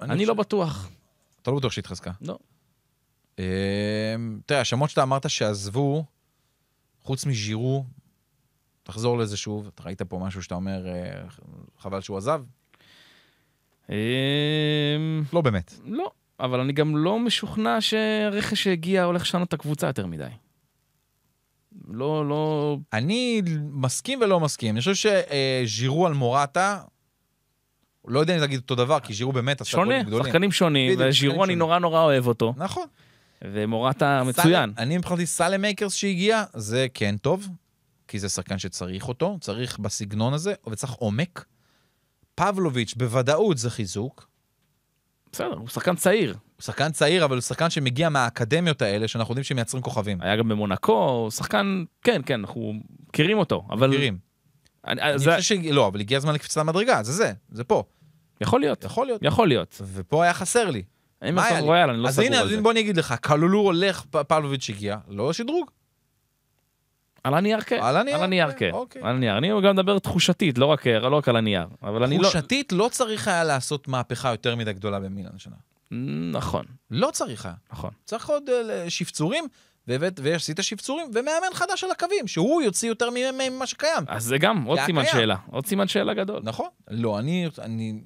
אני, אני ש... לא בטוח. אתה לא בטוח שהיא התחזקה? לא. אמ, תראה, השמות שאתה אמרת שעזבו, חוץ מז'ירו, תחזור לזה שוב, אתה ראית פה משהו שאתה אומר, אה, חבל שהוא עזב? אה... לא באמת. לא, אבל אני גם לא משוכנע שהרכש שהגיע הולך לשנות את הקבוצה יותר מדי. לא, לא... אני מסכים ולא מסכים. אני חושב שז'ירו על מורטה, לא יודע אם להגיד אותו דבר, כי ז'ירו באמת עשה גולים גדולים. שונה, שחקנים שונים, וז'ירו אני נורא נורא אוהב אותו. נכון. ומורטה מצוין. אני מבחינתי סאלם מייקרס שהגיע, זה כן טוב, כי זה שחקן שצריך אותו, צריך בסגנון הזה, וצריך עומק. פבלוביץ' בוודאות זה חיזוק. בסדר, הוא שחקן צעיר. הוא שחקן צעיר, אבל הוא שחקן שמגיע מהאקדמיות האלה, שאנחנו יודעים שמייצרים כוכבים. היה גם במונקו, שחקן, כן, כן, אנחנו מכירים אותו, אבל... מכירים. אני, אני אה, זה... חושב ש... לא, אבל הגיע הזמן לקפיצת המדרגה, זה זה, זה פה. יכול להיות. יכול להיות. יכול להיות. ופה היה חסר לי. אין מצב רויאל, אני לא סגור על זה. אז הנה, בוא אני אגיד לך, קלולו הולך, פלוביץ' הגיע, לא שדרוג. על הנייר כן. על הנייר? כן, כן. אוקיי. על הנייר. אני גם מדבר תחושתית, לא רק, אה, לא רק על הנייר. אבל לא... תחושתית לא צריך היה לעשות מהפכה יותר מדי גדולה במילה השנה. נכון. לא צריך היה. נכון. צריך עוד אה, שפצורים, ועשית שפצורים, ומאמן חדש על הקווים, שהוא יוציא יותר ממה שקיים. אז זה גם עוד סימן שאלה, עוד סימן שאלה גדול. נכון. לא, אני, אני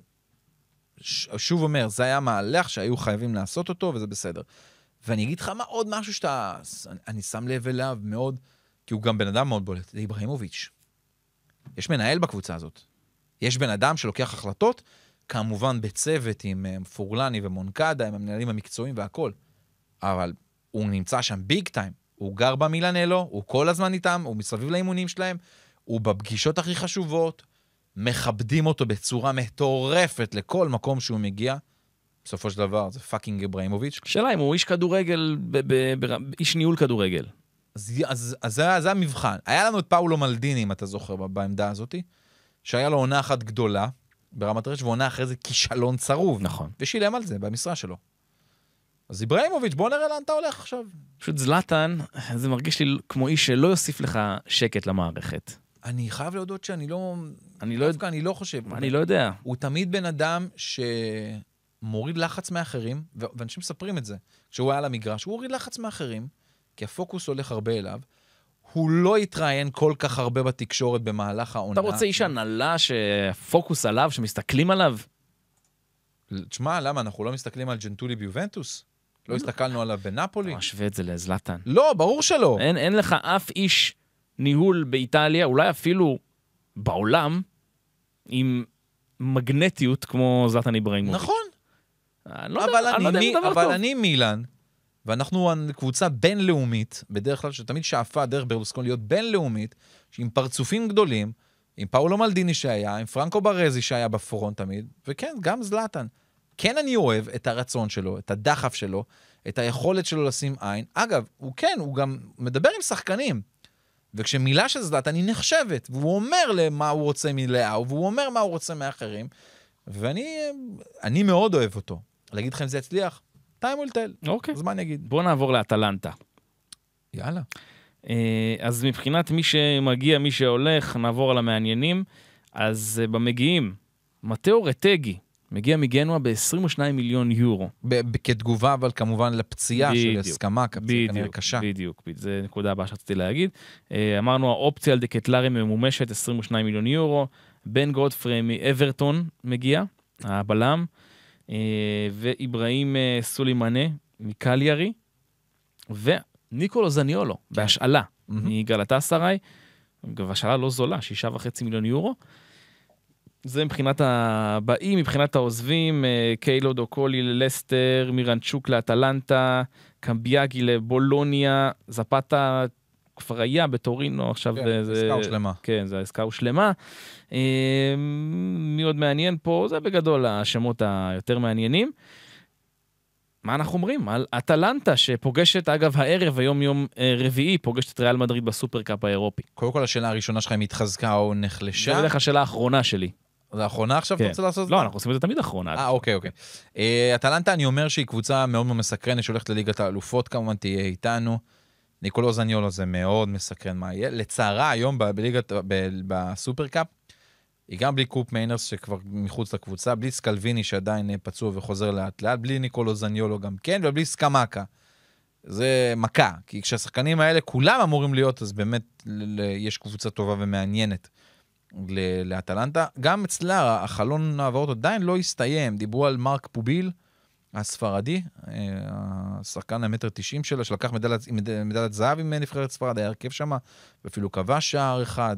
ש, שוב אומר, זה היה מהלך שהיו חייבים לעשות אותו, וזה בסדר. ואני אגיד לך מה עוד משהו שאתה, אני שם לב אליו מאוד, כי הוא גם בן אדם מאוד בולט, זה איברהימוביץ'. יש מנהל בקבוצה הזאת. יש בן אדם שלוקח החלטות, כמובן בצוות עם אה, פורלני ומונקדה, עם המנהלים המקצועיים והכול. אבל הוא נמצא שם ביג טיים, הוא גר במילנלו, הוא כל הזמן איתם, הוא מסביב לאימונים שלהם, הוא בפגישות הכי חשובות, מכבדים אותו בצורה מטורפת לכל מקום שהוא מגיע. בסופו של דבר זה פאקינג אברהימוביץ'. שאלה אם הוא איש כדורגל, איש ניהול כדורגל. אז, אז, אז אז זה המבחן. היה לנו את פאולו מלדיני, אם אתה זוכר, בעמדה הזאת, שהיה לו עונה אחת גדולה, ברמת רשת, והוא עונה אחרי זה כישלון צרוב. נכון. ושילם על זה במשרה שלו. אז איבראימוביץ', בוא נראה לאן אתה הולך עכשיו. פשוט זלאטן, זה מרגיש לי כמו איש שלא יוסיף לך שקט למערכת. אני חייב להודות שאני לא... אני לא דווקא אני לא חושב. אני לא יודע. הוא תמיד בן אדם שמוריד לחץ מאחרים, ואנשים מספרים את זה. כשהוא היה על המגרש, הוא הוריד לחץ מאחרים, כי הפוקוס הולך הרבה אליו, הוא לא התראיין כל כך הרבה בתקשורת במהלך העונה. אתה רוצה איש הנהלה שפוקוס עליו, שמסתכלים עליו? תשמע, למה? אנחנו לא מסתכלים על ג'נטולי ביובנטוס? לא אה. הסתכלנו עליו בנפולי? אתה משווה את זה לזלאטן. לא, ברור שלא. אין, אין לך אף איש ניהול באיטליה, אולי אפילו בעולם, עם מגנטיות כמו זלאטן איברהימוביץ'. נכון. אה, לא אני לא אבל, יודע, אני, אני, לא אבל אני מילן, ואנחנו קבוצה בינלאומית, בדרך כלל שתמיד שאפה דרך ברלוסקון להיות בינלאומית, עם פרצופים גדולים, עם פאולו מלדיני שהיה, עם פרנקו ברזי שהיה בפרונט תמיד, וכן, גם זלאטן. כן אני אוהב את הרצון שלו, את הדחף שלו, את היכולת שלו לשים עין. אגב, הוא כן, הוא גם מדבר עם שחקנים. וכשמילה של זלאטן היא נחשבת, והוא אומר למה הוא רוצה מלאהו, והוא אומר מה הוא רוצה מאחרים, ואני מאוד אוהב אותו. להגיד לכם זה יצליח? טיים will tell. אוקיי. אז מה אני אגיד? בוא נעבור לאטלנטה. יאללה. אה, אז מבחינת מי שמגיע, מי שהולך, נעבור על המעניינים. אז אה, במגיעים, מתאו רטגי, מגיע מגנוע ב-22 מיליון יורו. ב- כתגובה, אבל כמובן לפציעה של הסכמה, כנראה קשה. בדיוק, בדיוק, זו נקודה הבאה שרציתי להגיד. אה, אמרנו, האופציה על דקטלרי ממומשת, 22 מיליון יורו. בן גודפרי מאברטון מגיע, הבלם. אה, ואיברהים אה, סולימאנה מקליירי, וניקולו זניולו, כן. בהשאלה, mm-hmm. מגלתה סראי, השאלה לא זולה, שישה וחצי מיליון יורו. זה מבחינת הבאים, מבחינת העוזבים, אה, קיילוד אוקולי ללסטר, מירנצ'וק לאטלנטה, קמביאגי לבולוניה, זפתה כבר היה בטורינו, עכשיו כן, זה... עסקה הושלמה. כן, זה עסקה הושלמה. אמ, מי עוד מעניין פה? זה בגדול השמות היותר מעניינים. מה אנחנו אומרים? על אטלנטה, שפוגשת, אגב, הערב, היום יום אה, רביעי, פוגשת את ריאל מדריד בסופרקאפ האירופי. קודם כל, השאלה הראשונה שלך, אם התחזקה או נחלשה? זה בדרך השאלה האחרונה שלי. זה האחרונה עכשיו כן. אתה רוצה לעשות? לא, אנחנו עושים את זה תמיד אחרונה. אה, אוקיי, אוקיי. אה, אטלנטה, אני אומר שהיא קבוצה מאוד מאוד מסקרנת, שהולכת לליגת האלופות, כמובן, תהיה איתנו. ניקולו זניולו זה מאוד מסקרן מה יהיה. לצערה, היום בליגת, בסופרקאפ, היא גם בלי קופ מיינרס שכבר מחוץ לקבוצה, בלי סקלוויני שעדיין אה, פצוע וחוזר לאט לאט, בלי ניקולו זניולו גם כן, ובלי סקמאקה. זה מכה, כי כשהשחקנים האלה כולם אמורים להיות, אז באמת יש קבוצה טובה ומעניינת לאטלנטה. גם אצלה החלון העברות עדיין לא הסתיים, דיברו על מרק פוביל. הספרדי, אה, השחקן המטר תשעים שלו, שלקח מדלת, מדליית זהב עם נבחרת ספרד, היה הרכב שם, ואפילו כבש שער אחד.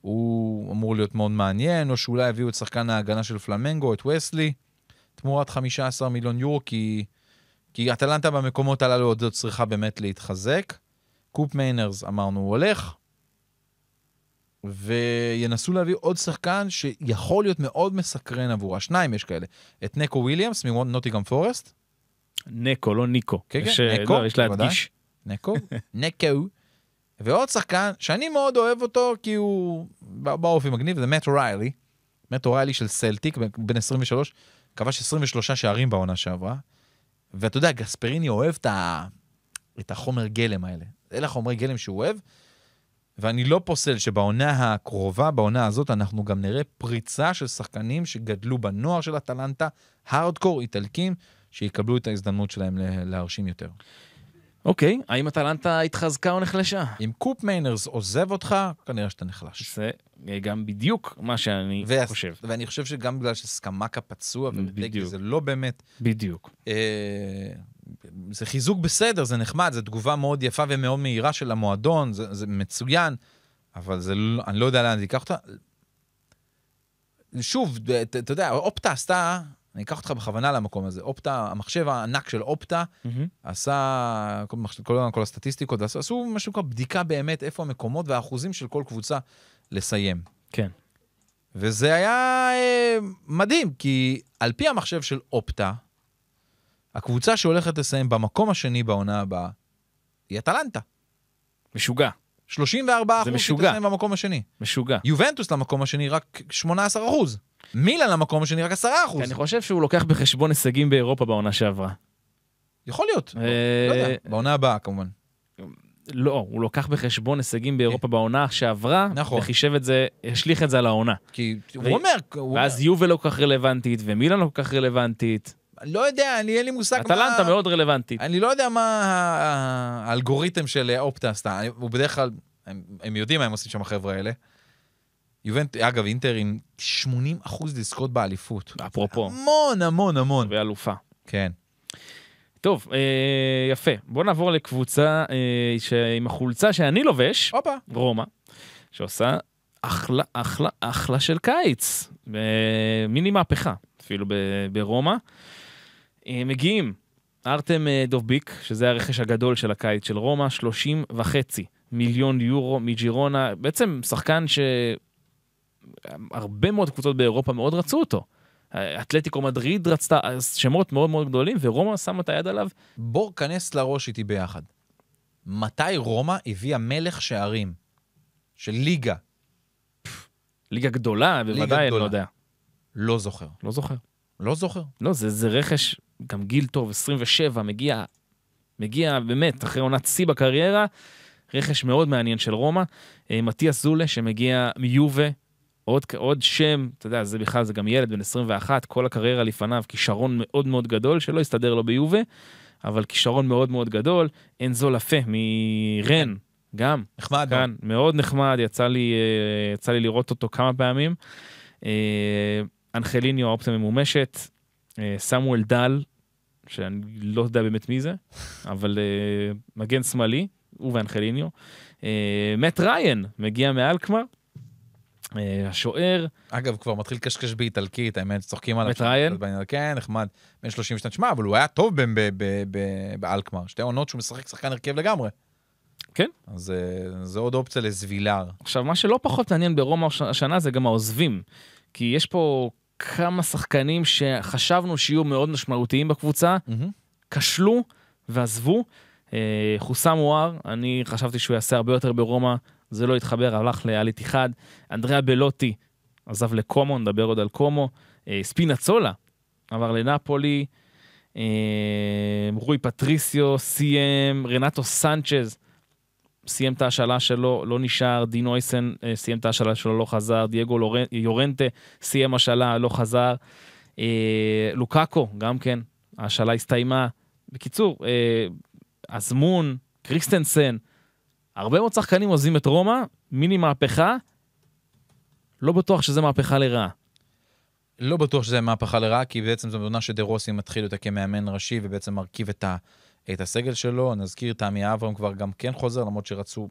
הוא אמור להיות מאוד מעניין, או שאולי הביאו את שחקן ההגנה של פלמנגו, את וסלי, תמורת 15 מיליון יורו, כי, כי אטלנטה במקומות הללו עוד צריכה באמת להתחזק. קופ מיינרס, אמרנו, הוא הולך, וינסו להביא עוד שחקן שיכול להיות מאוד מסקרן עבורה. שניים יש כאלה. את נקו וויליאמס מנוטיגאם פורסט. נקו, לא ניקו. כן, כן, ש... אה, נקו, לא, יש להדגיש. נקו, נקו. ועוד שחקן שאני מאוד אוהב אותו כי הוא באופי מגניב, זה מאט ריילי. מאט ריילי של סלטיק, בן 23, כבש 23 שערים בעונה שעברה. ואתה יודע, גספריני אוהב את, ה... את החומר גלם האלה. אלה החומרי גלם שהוא אוהב. ואני לא פוסל שבעונה הקרובה, בעונה הזאת, אנחנו גם נראה פריצה של שחקנים שגדלו בנוער של אטלנטה, הארדקור איטלקים, שיקבלו את ההזדמנות שלהם להרשים יותר. אוקיי, האם אטלנטה התחזקה או נחלשה? אם קופ מיינרס עוזב אותך, כנראה שאתה נחלש. זה גם בדיוק מה שאני חושב. ואני חושב שגם בגלל שסקמקה פצוע, ובדיוק. זה לא באמת... בדיוק. אה, זה חיזוק בסדר, זה נחמד, זו תגובה מאוד יפה ומאוד מהירה של המועדון, זה, זה מצוין, אבל זה, לא, אני לא יודע לאן זה ייקח אותה. שוב, אתה יודע, אופטה עשתה, אני אקח אותך בכוונה למקום הזה, אופטה, המחשב הענק של אופטה, mm-hmm. עשה, כל, כל, כל הסטטיסטיקות, עשו, עשו משהו כמו בדיקה באמת איפה המקומות והאחוזים של כל קבוצה לסיים. כן. וזה היה אה, מדהים, כי על פי המחשב של אופטה, הקבוצה שהולכת לסיים במקום השני בעונה הבאה היא אטלנטה. משוגע. 34 אחוז שתסיים במקום השני. משוגע. יובנטוס למקום השני רק 18 אחוז. מילאן למקום השני רק 10 אחוז. אני חושב שהוא לוקח בחשבון הישגים באירופה בעונה שעברה. יכול להיות, אה... לא יודע, בעונה הבאה כמובן. לא, הוא לוקח בחשבון הישגים באירופה okay. כן. בעונה שעברה, נכון. וחישב את זה, השליך את זה על העונה. כי הוא אומר, הוא אומר. יובל לא כל כך רלוונטית, ומילה לא כל כך רלוונטית. לא יודע, אני אין לי מושג מה... אטלנטה מאוד רלוונטית. אני לא יודע מה האלגוריתם של אה, אופטה עשתה. הוא בדרך כלל, הם, הם יודעים מה הם עושים שם החבר'ה האלה. יובנט, אגב, אינטר עם 80 אחוז לזכות באליפות. אפרופו. המון, המון, המון. ואלופה. כן. טוב, אה, יפה. בוא נעבור לקבוצה אה, עם החולצה שאני לובש, Opa. רומא, שעושה אחלה, אחלה, אחלה של קיץ. אה, מיני מהפכה, אפילו ברומא. אה, מגיעים ארטם אה, דובביק, שזה הרכש הגדול של הקיץ של רומא, 30 וחצי מיליון יורו מג'ירונה, בעצם שחקן שהרבה מאוד קבוצות באירופה מאוד רצו אותו. אה, אתלטיקו מדריד רצתה, שמות מאוד מאוד גדולים, ורומא שמה את היד עליו. בוא, כנס לראש איתי ביחד. מתי רומא הביאה מלך שערים? של ליגה. ליגה גדולה, בוודאי, אני לא יודע. לא זוכר. לא זוכר. לא זוכר. לא, זה, זה רכש גם גיל טוב, 27, מגיע, מגיע באמת אחרי עונת שיא בקריירה. רכש מאוד מעניין של רומא. אה, מתיאס זולה שמגיע מיובה, עוד, עוד שם, אתה יודע, זה בכלל, זה גם ילד בן 21, כל הקריירה לפניו, כישרון מאוד מאוד גדול שלא הסתדר לו ביובה, אבל כישרון מאוד מאוד גדול. אין זו לפה מרן, גם. נחמד. כאן, לא? מאוד נחמד, יצא לי, אה, יצא לי לראות אותו כמה פעמים. אה, אנחליניו האופציה ממומשת, אה, סמואל דל, שאני לא יודע באמת מי זה, אבל אה, מגן שמאלי, הוא ואנחליניו. אה, מת ריין מגיע מאלקמר. השוער. אגב, כבר מתחיל קשקש באיטלקית, האמת, צוחקים עליו. מטריין? כן, נחמד. בן 30 שנה, שמע, אבל הוא היה טוב באלקמר. שתי עונות שהוא משחק שחקן הרכב לגמרי. כן. אז זה עוד אופציה לזבילר. עכשיו, מה שלא פחות מעניין ברומא השנה זה גם העוזבים. כי יש פה כמה שחקנים שחשבנו שיהיו מאוד משמעותיים בקבוצה, כשלו ועזבו. אה, חוסם וואר, אני חשבתי שהוא יעשה הרבה יותר ברומא, זה לא התחבר, הלך לאליט אחד. אנדריה בלוטי עזב לקומו, נדבר עוד על קומו. אה, צולה עבר לנפולי. אה, רוי פטריסיו סיים, רנטו סנצ'ז. סיים את ההשאלה שלו, לא נשאר, דין אויסן אה, סיים את ההשאלה שלו, לא חזר, דייגו יורנטה סיים השאלה, לא חזר, אה, לוקאקו גם כן, ההשאלה הסתיימה. בקיצור, אה, אזמון, קריסטנסן, הרבה מאוד שחקנים עוזבים את רומא, מיני מהפכה, לא בטוח שזה מהפכה לרעה. לא בטוח שזה מהפכה לרעה, כי בעצם זו עונה שדה רוסי מתחיל אותה כמאמן ראשי ובעצם מרכיב את ה... את הסגל שלו. נזכיר, תמי אברהם כבר גם כן חוזר, למרות שרצו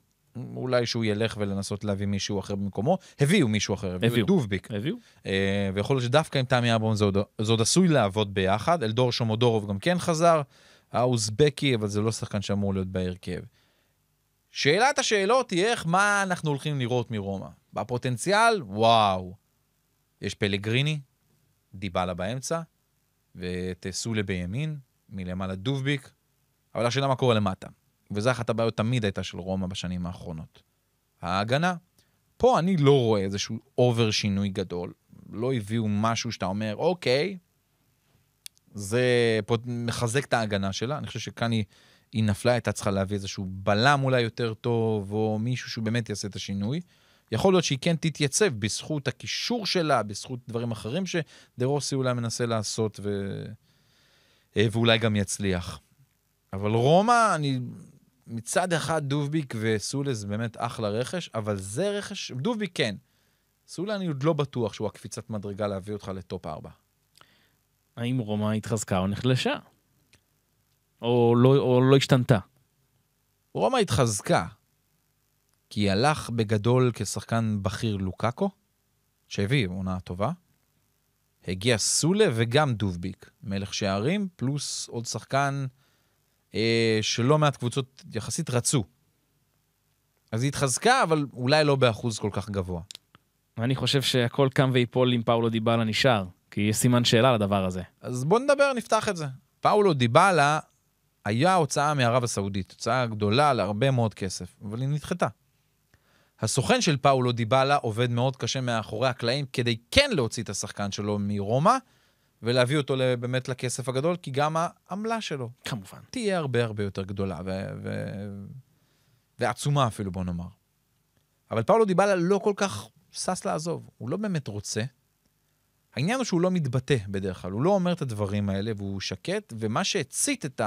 אולי שהוא ילך ולנסות להביא מישהו אחר במקומו. הביאו מישהו אחר, הביאו, הביאו. את דובביק. הביאו. אה, ויכול להיות שדווקא עם תמי אברהם זה, זה עוד עשוי לעבוד ביחד. אלדור שומודורוב גם כן חזר, האוזבקי, אבל זה לא שחקן שאמור להיות בהרכב. שאלת השאלות היא איך, מה אנחנו הולכים לראות מרומא. בפוטנציאל, וואו. יש פלגריני, דיבלה באמצע, ואת סולה בימין, מלמעלה דובביק, אבל השאלה מה קורה למטה. וזו אחת הבעיות תמיד הייתה של רומא בשנים האחרונות. ההגנה. פה אני לא רואה איזשהו אובר שינוי גדול. לא הביאו משהו שאתה אומר, אוקיי, זה פה מחזק את ההגנה שלה. אני חושב שכאן היא, היא נפלה, הייתה צריכה להביא איזשהו בלם אולי יותר טוב, או מישהו שהוא באמת יעשה את השינוי. יכול להיות שהיא כן תתייצב בזכות הקישור שלה, בזכות דברים אחרים שדרוסי אולי מנסה לעשות, ו... אה, ואולי גם יצליח. אבל רומא, אני... מצד אחד דובביק וסולה זה באמת אחלה רכש, אבל זה רכש... דובביק כן. סולה אני עוד לא בטוח שהוא הקפיצת מדרגה להביא אותך לטופ 4. האם רומא התחזקה או נחלשה? או לא, או לא השתנתה? רומא התחזקה, כי הלך בגדול כשחקן בכיר לוקאקו, שהביא עונה טובה. הגיע סולה וגם דובביק, מלך שערים, פלוס עוד שחקן אה, שלא מעט קבוצות יחסית רצו. אז היא התחזקה, אבל אולי לא באחוז כל כך גבוה. אני חושב שהכל קם וייפול אם פאולו דיבאלה נשאר, כי יש סימן שאלה לדבר הזה. אז בוא נדבר, נפתח את זה. פאולו דיבאלה היה הוצאה מערב הסעודית, הוצאה גדולה להרבה מאוד כסף, אבל היא נדחתה. הסוכן של פאולו דיבאלה עובד מאוד קשה מאחורי הקלעים כדי כן להוציא את השחקן שלו מרומא, ולהביא אותו באמת לכסף הגדול, כי גם העמלה שלו... כמובן. תהיה הרבה הרבה יותר גדולה ו- ו- ועצומה אפילו, בוא נאמר. אבל פאולו דיבלה לא כל כך שש לעזוב, הוא לא באמת רוצה. העניין הוא שהוא לא מתבטא בדרך כלל, הוא לא אומר את הדברים האלה והוא שקט, ומה שהצית את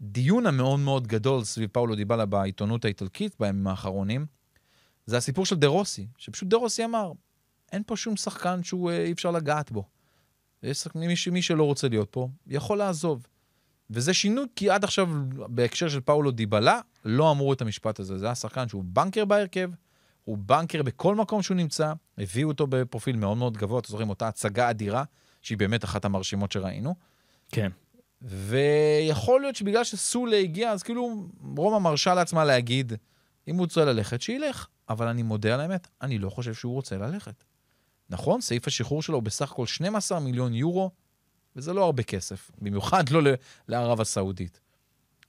הדיון המאוד מאוד גדול סביב פאולו דיבלה בעיתונות האיטלקית בימים האחרונים, זה הסיפור של דה רוסי, שפשוט דה רוסי אמר, אין פה שום שחקן שהוא אה, אי אפשר לגעת בו. יש, מי, מי שלא רוצה להיות פה, יכול לעזוב. וזה שינוי, כי עד עכשיו, בהקשר של פאולו דיבלה, לא אמרו את המשפט הזה. זה היה שחקן שהוא בנקר בהרכב, הוא בנקר בכל מקום שהוא נמצא, הביאו אותו בפרופיל מאוד מאוד גבוה, אתם זוכרים, אותה הצגה אדירה, שהיא באמת אחת המרשימות שראינו. כן. ויכול להיות שבגלל שסולה הגיע, אז כאילו רומא מרשה לעצמה להגיד, אם הוא רוצה ללכת, שילך. אבל אני מודה על האמת, אני לא חושב שהוא רוצה ללכת. נכון, סעיף השחרור שלו הוא בסך הכל 12 מיליון יורו, וזה לא הרבה כסף, במיוחד לא לערב הסעודית.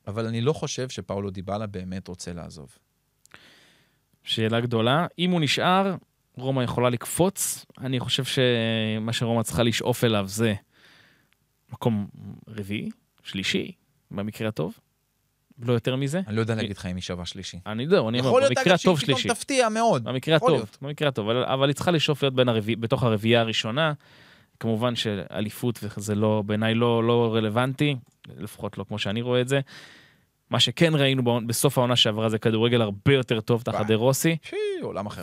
אבל אני לא חושב שפאולו דיבאלה באמת רוצה לעזוב. שאלה גדולה. אם הוא נשאר, רומא יכולה לקפוץ. אני חושב שמה שרומא צריכה לשאוף אליו זה מקום רביעי, שלישי, במקרה הטוב. לא יותר מזה. אני לא יודע להגיד לך אם היא שווה שלישי. אני יודע, אני אומר, במקרה הטוב שלישי. יכול להיות אגב, שהיא פתאום תפתיע מאוד. במקרה הטוב, במקרה הטוב, אבל היא צריכה לשאוף להיות בתוך הרביעייה הראשונה. כמובן שאליפות זה לא, בעיניי לא, לא, רלוונטי, לפחות לא כמו שאני רואה את זה. מה שכן ראינו בסוף העונה שעברה זה כדורגל הרבה יותר טוב תחת דה רוסי. עולם אחר.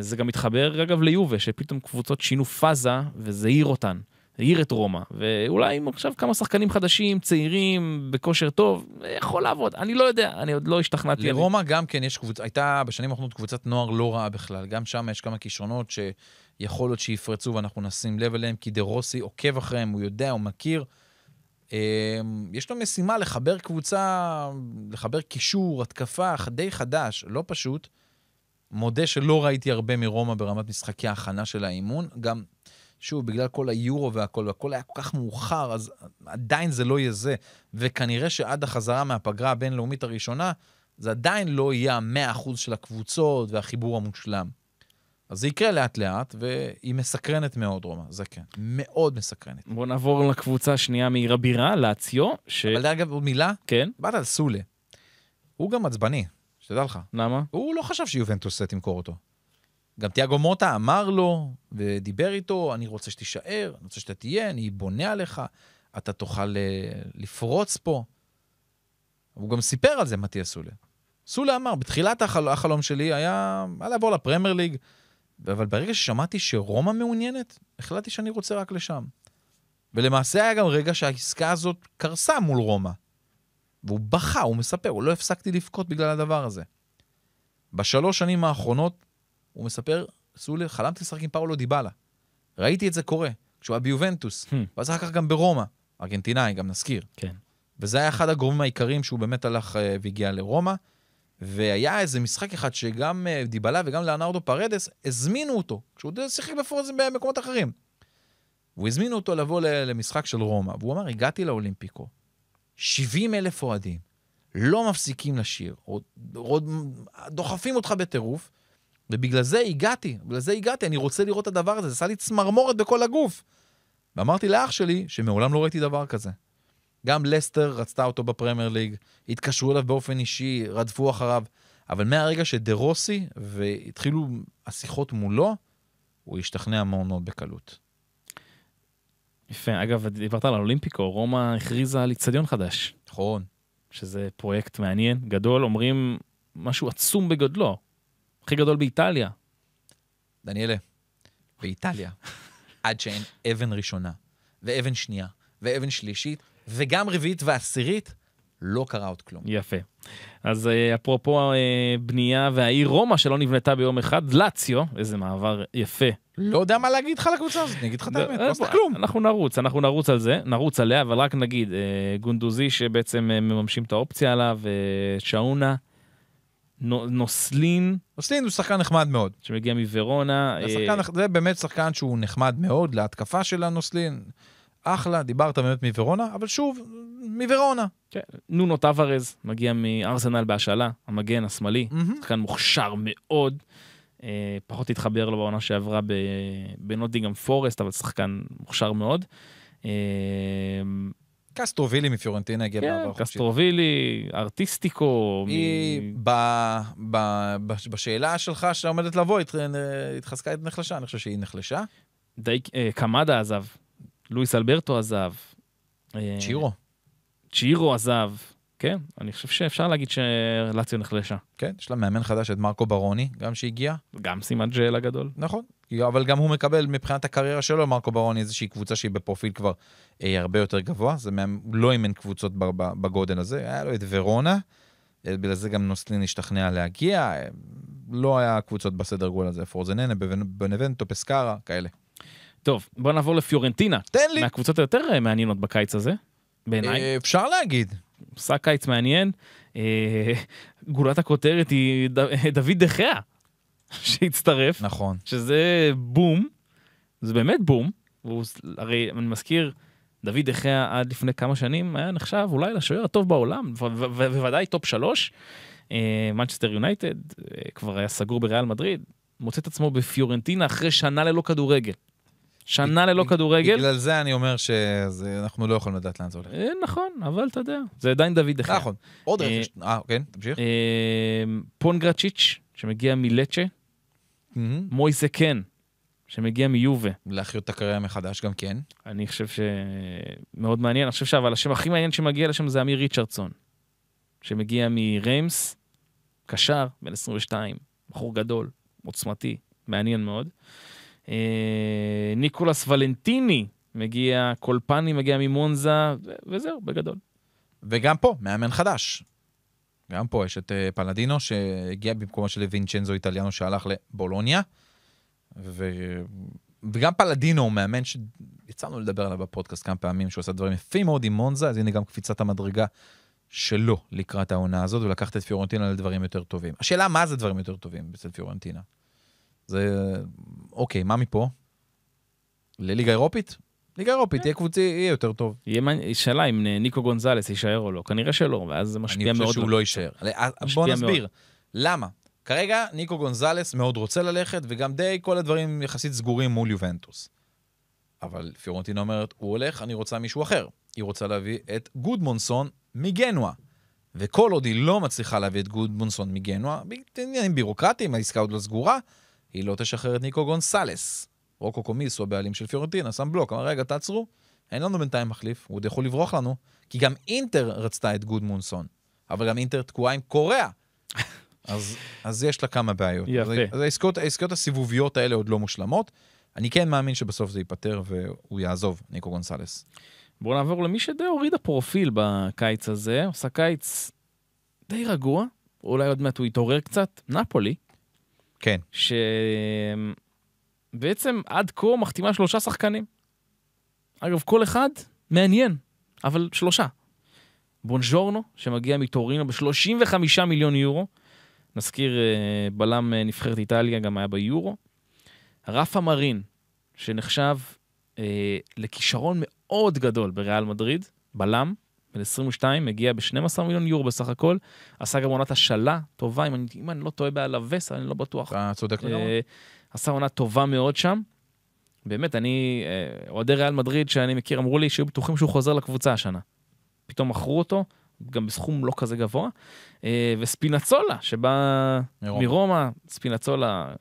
וזה גם מתחבר, אגב, ליובה, שפתאום קבוצות שינו פאזה וזה העיר אותן. העיר את רומא, ואולי עם עכשיו כמה שחקנים חדשים, צעירים, בכושר טוב, יכול לעבוד, אני לא יודע, אני עוד לא השתכנעתי. לרומא גם כן יש קבוצה, הייתה בשנים האחרונות קבוצת נוער לא רעה בכלל, גם שם יש כמה כישרונות שיכול להיות שיפרצו ואנחנו נשים לב אליהם, כי דה רוסי עוקב אחריהם, הוא יודע, הוא מכיר. אה, יש לו משימה לחבר קבוצה, לחבר קישור, התקפה, די חדש, לא פשוט. מודה שלא ראיתי הרבה מרומא ברמת משחקי ההכנה של האימון, גם שוב, בגלל כל היורו והכל, והכל היה כל כך מאוחר, אז עדיין זה לא יהיה זה. וכנראה שעד החזרה מהפגרה הבינלאומית הראשונה, זה עדיין לא יהיה המאה אחוז של הקבוצות והחיבור המושלם. אז זה יקרה לאט-לאט, והיא מסקרנת מאוד, רומא, זה כן. מאוד מסקרנת. בואו נעבור לקבוצה השנייה מעיר הבירה, לאציו, ש... אבל אגב, עוד מילה. כן. באת על סולה. הוא גם עצבני, שתדע לך. למה? הוא לא חשב שיובנטוס תמכור אותו. גם תיאגו מוטה אמר לו ודיבר איתו, אני רוצה שתישאר, אני רוצה שאתה תהיה, אני בונה עליך, אתה תוכל אה, לפרוץ פה. הוא גם סיפר על זה, מתיה סולה. סולה אמר, בתחילת החל... החלום שלי היה, היה לעבור לפרמייר ליג, אבל ברגע ששמעתי שרומא מעוניינת, החלטתי שאני רוצה רק לשם. ולמעשה היה גם רגע שהעסקה הזאת קרסה מול רומא. והוא בכה, הוא מספר, הוא לא הפסקתי לבכות בגלל הדבר הזה. בשלוש שנים האחרונות הוא מספר, סולי, חלמתי לשחק עם פאולו דיבאלה. ראיתי את זה קורה, כשהוא היה ביובנטוס, hmm. ואז אחר כך גם ברומא, ארגנטינאי, גם נזכיר. כן. וזה היה אחד הגורמים העיקריים שהוא באמת הלך אה, והגיע לרומא. והיה איזה משחק אחד שגם אה, דיבאלה וגם לאנרדו פרדס הזמינו אותו, כשהוא שיחק בפורזים במקומות אחרים. והוא הזמין אותו לבוא למשחק של רומא, והוא אמר, הגעתי לאולימפיקו, 70 אלף אוהדים, לא מפסיקים לשיר, עוד, עוד דוחפים אותך בטירוף, ובגלל זה הגעתי, בגלל זה הגעתי, אני רוצה לראות את הדבר הזה, זה עשה לי צמרמורת בכל הגוף. ואמרתי לאח שלי שמעולם לא ראיתי דבר כזה. גם לסטר רצתה אותו בפרמייר ליג, התקשרו אליו באופן אישי, רדפו אחריו, אבל מהרגע שדה רוסי והתחילו השיחות מולו, הוא השתכנע מאוד מאוד בקלות. יפה, אגב, דיברת על אולימפיקו, רומא הכריזה על איצטדיון חדש. נכון. שזה פרויקט מעניין, גדול, אומרים משהו עצום בגודלו. הכי גדול באיטליה. דניאלה, באיטליה, עד שאין אבן ראשונה, ואבן שנייה, ואבן שלישית, וגם רביעית ועשירית, לא קרה עוד כלום. יפה. אז אה, אפרופו אה, בנייה והעיר רומא שלא נבנתה ביום אחד, לאציו, איזה מעבר יפה. לא יודע מה להגיד לך לקבוצה הזאת, אני אגיד לך את לא, האמת, אה, לא עשתה כלום. אנחנו נרוץ, אנחנו נרוץ על זה, נרוץ עליה, אבל רק נגיד, גונדוזי שבעצם מממשים את האופציה עליו, שאונה. נוסלין. נוסלין הוא שחקן נחמד מאוד. שמגיע מוורונה. אה, זה באמת שחקן שהוא נחמד מאוד להתקפה של הנוסלין. אחלה, דיברת באמת מוורונה, אבל שוב, מוורונה. כן, נונו טוורז, מגיע מארסנל בהשאלה, המגן השמאלי, שחקן מוכשר מאוד. אה, פחות התחבר לו בעונה שעברה בנוטינגאם פורסט, אבל שחקן מוכשר מאוד. אה, קסטרובילי מפיורנטינה הגיע כן, בעבר חופשי. קסטרובילי, ארטיסטיקו. היא בשאלה שלך שעומדת לבוא, היא אה, התחזקה, את נחלשה, אני חושב שהיא נחלשה. די, אה, קמדה עזב, לואיס אלברטו עזב. אה, צ'ירו. צ'ירו עזב. כן, אני חושב שאפשר להגיד שלציו נחלשה. כן, יש לה מאמן חדש, את מרקו ברוני, גם שהגיע. גם סימן ג'ל הגדול. נכון, אבל גם הוא מקבל מבחינת הקריירה שלו, מרקו ברוני איזושהי קבוצה שהיא בפרופיל כבר אה, הרבה יותר גבוה, זה מה, לא אם אין קבוצות בגודל הזה, היה לו את ורונה, אה, בגלל זה גם נוסלין השתכנע להגיע, אה, לא היה קבוצות בסדר גול הזה, פורזננה, בנבנטו, פסקארה, כאלה. טוב, בוא נעבור לפיורנטינה. תן לי. מהקבוצות היותר אה, מעניינות בקיץ הזה, בעיניי. אפשר להגיד. שק קיץ מעניין. גולת הכותרת היא דוד דחיה. שהצטרף. נכון. שזה בום, זה באמת בום. הוא, הרי אני מזכיר, דוד דחיה עד לפני כמה שנים היה נחשב אולי לשוער הטוב בעולם, בוודאי טופ שלוש. מנצ'סטר אה, יונייטד אה, כבר היה סגור בריאל מדריד, מוצא את עצמו בפיורנטינה אחרי שנה ללא כדורגל. שנה ללא כדורגל. בגלל זה אני אומר שאנחנו לא יכולים לדעת לאן זה הולך. אה, נכון, אבל אתה יודע, זה עדיין דוד דחיה. נכון, עוד רגע. אה, כן, תמשיך. פונגרצ'יץ' שמגיע מלצ'ה, mm-hmm. מויסה קן, שמגיע מיובה. להחיות את הקריירה מחדש גם כן. אני חושב שמאוד מעניין, אני חושב שאבל השם הכי מעניין שמגיע לשם זה אמיר ריצ'רדסון, שמגיע מריימס, קשר, בן 22, בחור גדול, עוצמתי, מעניין מאוד. אה, ניקולס ולנטיני מגיע, קולפני מגיע ממונזה, וזהו, בגדול. וגם פה, מאמן חדש. גם פה יש את אה, פלדינו, שהגיע במקומו של וינצ'נזו איטליאנו שהלך לבולוניה, ו... וגם פלדינו הוא מאמן שיצאנו לדבר עליו בפודקאסט כמה פעמים, שהוא עשה דברים יפים מאוד עם מונזה, אז הנה גם קפיצת המדרגה שלו לקראת העונה הזאת, ולקחת את פיורנטינה לדברים יותר טובים. השאלה מה זה דברים יותר טובים אצל פיורנטינה. זה, אוקיי, מה מפה? לליגה אירופית? ליגה אירופית, תהיה קבוצה, יהיה יותר טוב. שאלה אם אה, ניקו גונזלס יישאר או לא, כנראה שלא, ואז זה משפיע מאוד. אני חושב שהוא לא יישאר. אה, אה, בוא נסביר, למה? כרגע ניקו גונזלס מאוד רוצה ללכת, וגם די כל הדברים יחסית סגורים מול יובנטוס. אבל פיורנטינה אומרת, הוא הולך, אני רוצה מישהו אחר. היא רוצה להביא את גודמונסון מגנואה. וכל עוד היא לא מצליחה להביא את גודמונסון מגנואה, בעניינים בירוקרטיים, העסקה עוד לא סגורה, היא לא תשחרר את ניקו גונסלס. רוקו קומיס, הוא הבעלים של פיורנטינה, שם בלוק, אמר, רגע, תעצרו, אין לנו בינתיים מחליף, הוא עוד יכול לברוח לנו, כי גם אינטר רצתה את גודמונסון, אבל גם אינטר תקועה עם קוריאה. אז, אז יש לה כמה בעיות. יפה. אז, אז העסקאות, העסקאות הסיבוביות האלה עוד לא מושלמות. אני כן מאמין שבסוף זה ייפתר והוא יעזוב, ניקו גונסלס. בואו נעבור למי שדי הוריד הפרופיל בקיץ הזה, עושה קיץ די רגוע, אולי עוד מעט הוא יתעורר קצת, נפולי. כן. ש... בעצם עד כה מחתימה שלושה שחקנים. אגב, כל אחד מעניין, אבל שלושה. בונז'ורנו, שמגיע מטורינו ב-35 מיליון יורו. נזכיר, אה, בלם אה, נבחרת איטליה גם היה ביורו. רפה מרין, שנחשב אה, לכישרון מאוד גדול בריאל מדריד, בלם, בן 22, מגיע ב-12 מיליון יורו בסך הכל, עשה גם עונת השאלה טובה, אם אני, אם אני לא טועה באלווס, אני לא בטוח. אתה צודק אה, לגמרי. אה, עשה עונה טובה מאוד שם. באמת, אני, אה, אוהדי ריאל מדריד שאני מכיר, אמרו לי שהיו בטוחים שהוא חוזר לקבוצה השנה. פתאום מכרו אותו, גם בסכום לא כזה גבוה. אה, וספינצולה, שבא מרומא, מרומא ספינצולה,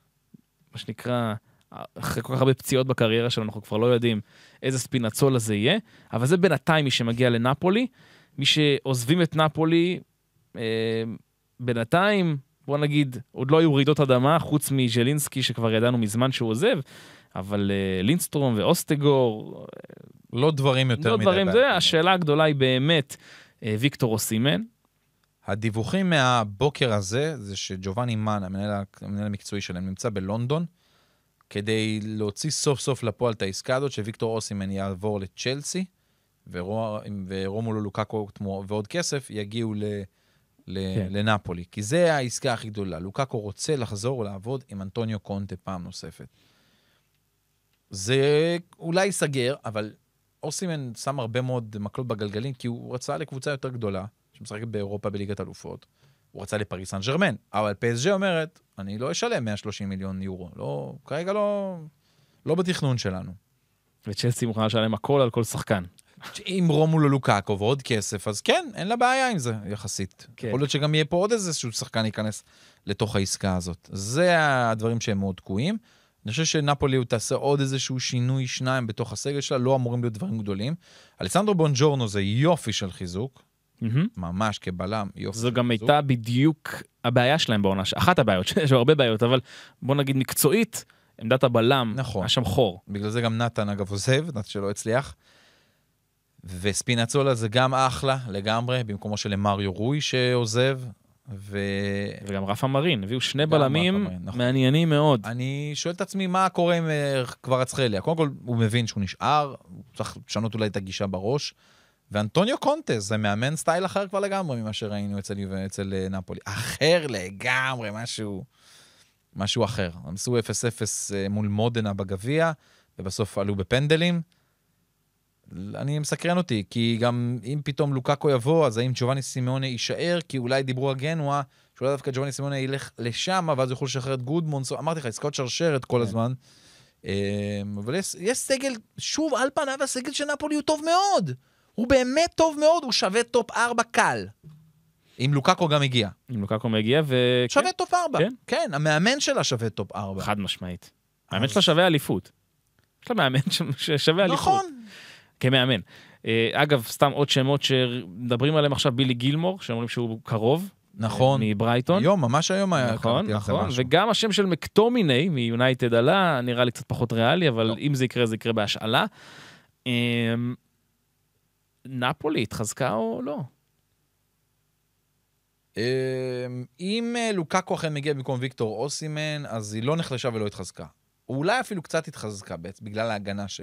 מה שנקרא, אחרי כל כך הרבה פציעות בקריירה שלנו, אנחנו כבר לא יודעים איזה ספינצולה זה יהיה, אבל זה בינתיים מי שמגיע לנפולי. מי שעוזבים את נפולי, אה, בינתיים בוא נגיד, עוד לא היו רעידות אדמה, חוץ מז'לינסקי שכבר ידענו מזמן שהוא עוזב, אבל uh, אה, לינסטרום ואוסטגור... אה, לא דברים יותר לא מדי. לא דברים, זה, השאלה הגדולה היא באמת uh, ויקטור אוסימן. הדיווחים מהבוקר הזה, זה שג'ובאני מן, המנהל, המנהל המקצועי שלהם, נמצא בלונדון, כדי להוציא סוף סוף לפועל את העסקה הזאת, שוויקטור אוסימן יעבור לצ'לסי, ורומולו לוקקו ועוד כסף יגיעו ל... כן. לנפולי, כי זה העסקה הכי גדולה. לוקקו רוצה לחזור לעבוד עם אנטוניו קונטה פעם נוספת. זה אולי ייסגר, אבל אוסימן שם הרבה מאוד מקלות בגלגלים, כי הוא רצה לקבוצה יותר גדולה, שמשחקת באירופה בליגת אלופות. הוא רצה לפריס סן ג'רמן, אבל פייסג'ה אומרת, אני לא אשלם 130 מיליון יורו, לא, כרגע לא, לא בתכנון שלנו. וצ'לסי מוכנה לשלם הכל על כל שחקן. אם רומולו לוקאקו ועוד כסף, אז כן, אין לה בעיה עם זה, יחסית. כן. יכול להיות שגם יהיה פה עוד איזה שהוא שחקן ייכנס לתוך העסקה הזאת. זה הדברים שהם מאוד תקועים. אני חושב שנפולי הוא תעשה עוד איזשהו שינוי שניים בתוך הסגל שלה, לא אמורים להיות דברים גדולים. אלסנדרו בונג'ורנו זה יופי של חיזוק, Mm-hmm. ממש כבלם, יופי. זו גם הייתה בדיוק הבעיה שלהם בעונה, אחת הבעיות, יש הרבה בעיות, אבל בוא נגיד מקצועית, עמדת הבלם, נכון. היה שם חור. בגלל זה גם נתן אגב עוזב, נתן שלא הצליח. וספינצולה זה גם אחלה לגמרי, במקומו של מריו רוי שעוזב. ו... וגם רפה מרין, הביאו שני בלמים מרין, נכון. מעניינים מאוד. אני שואל את עצמי, מה קורה עם אה, כבר אצחליה? קודם כל, הוא מבין שהוא נשאר, הוא צריך לשנות אולי את הגישה בראש. ואנטוניו קונטס זה מאמן סטייל אחר כבר לגמרי ממה שראינו אצל, אצל אה, נפולי. אחר לגמרי, משהו, משהו אחר. הם עשו 0-0 אה, מול מודנה בגביע, ובסוף עלו בפנדלים. אני מסקרן אותי, כי גם אם פתאום לוקאקו יבוא, אז האם ג'ובאני סימיוני יישאר? כי אולי דיברו על גנואה, שאולי דווקא ג'ובאני סימיוני ילך לשם, ואז יוכלו לשחרר את גודמונס. אמרתי לך, עסקאות שרשרת כל כן. הזמן. אמ, אבל יש, יש סגל, שוב, על פניו הסגל של נפולי הוא טוב מאוד. הוא באמת טוב מאוד, הוא שווה טופ 4 קל. אם לוקאקו גם הגיע. אם לוקאקו מגיע ו... שווה כן. טופ 4. כן? כן, המאמן שלה שווה טופ 4. חד משמעית. המאמן שלה שווה אליפות. יש לה מאמן ששווה אליפות. נכון. כמאמן. אה, אגב, סתם עוד שמות שמדברים עליהם עכשיו, בילי גילמור, שאומרים שהוא קרוב. נכון. אה, מברייטון. היום, ממש היום היה נכון, נכון. וגם השם של מקטומיני מיונייטד עלה, נראה לי קצת פחות ריאלי, אבל לא. אם זה יקרה, זה יקרה בהשאלה. אמ, נפולי התחזקה או לא? אמ, אם אה, לוקקו אכן מגיע במקום ויקטור אוסימן, אז היא לא נחלשה ולא התחזקה. או אולי אפילו קצת התחזקה בעצם, בגלל ההגנה ש...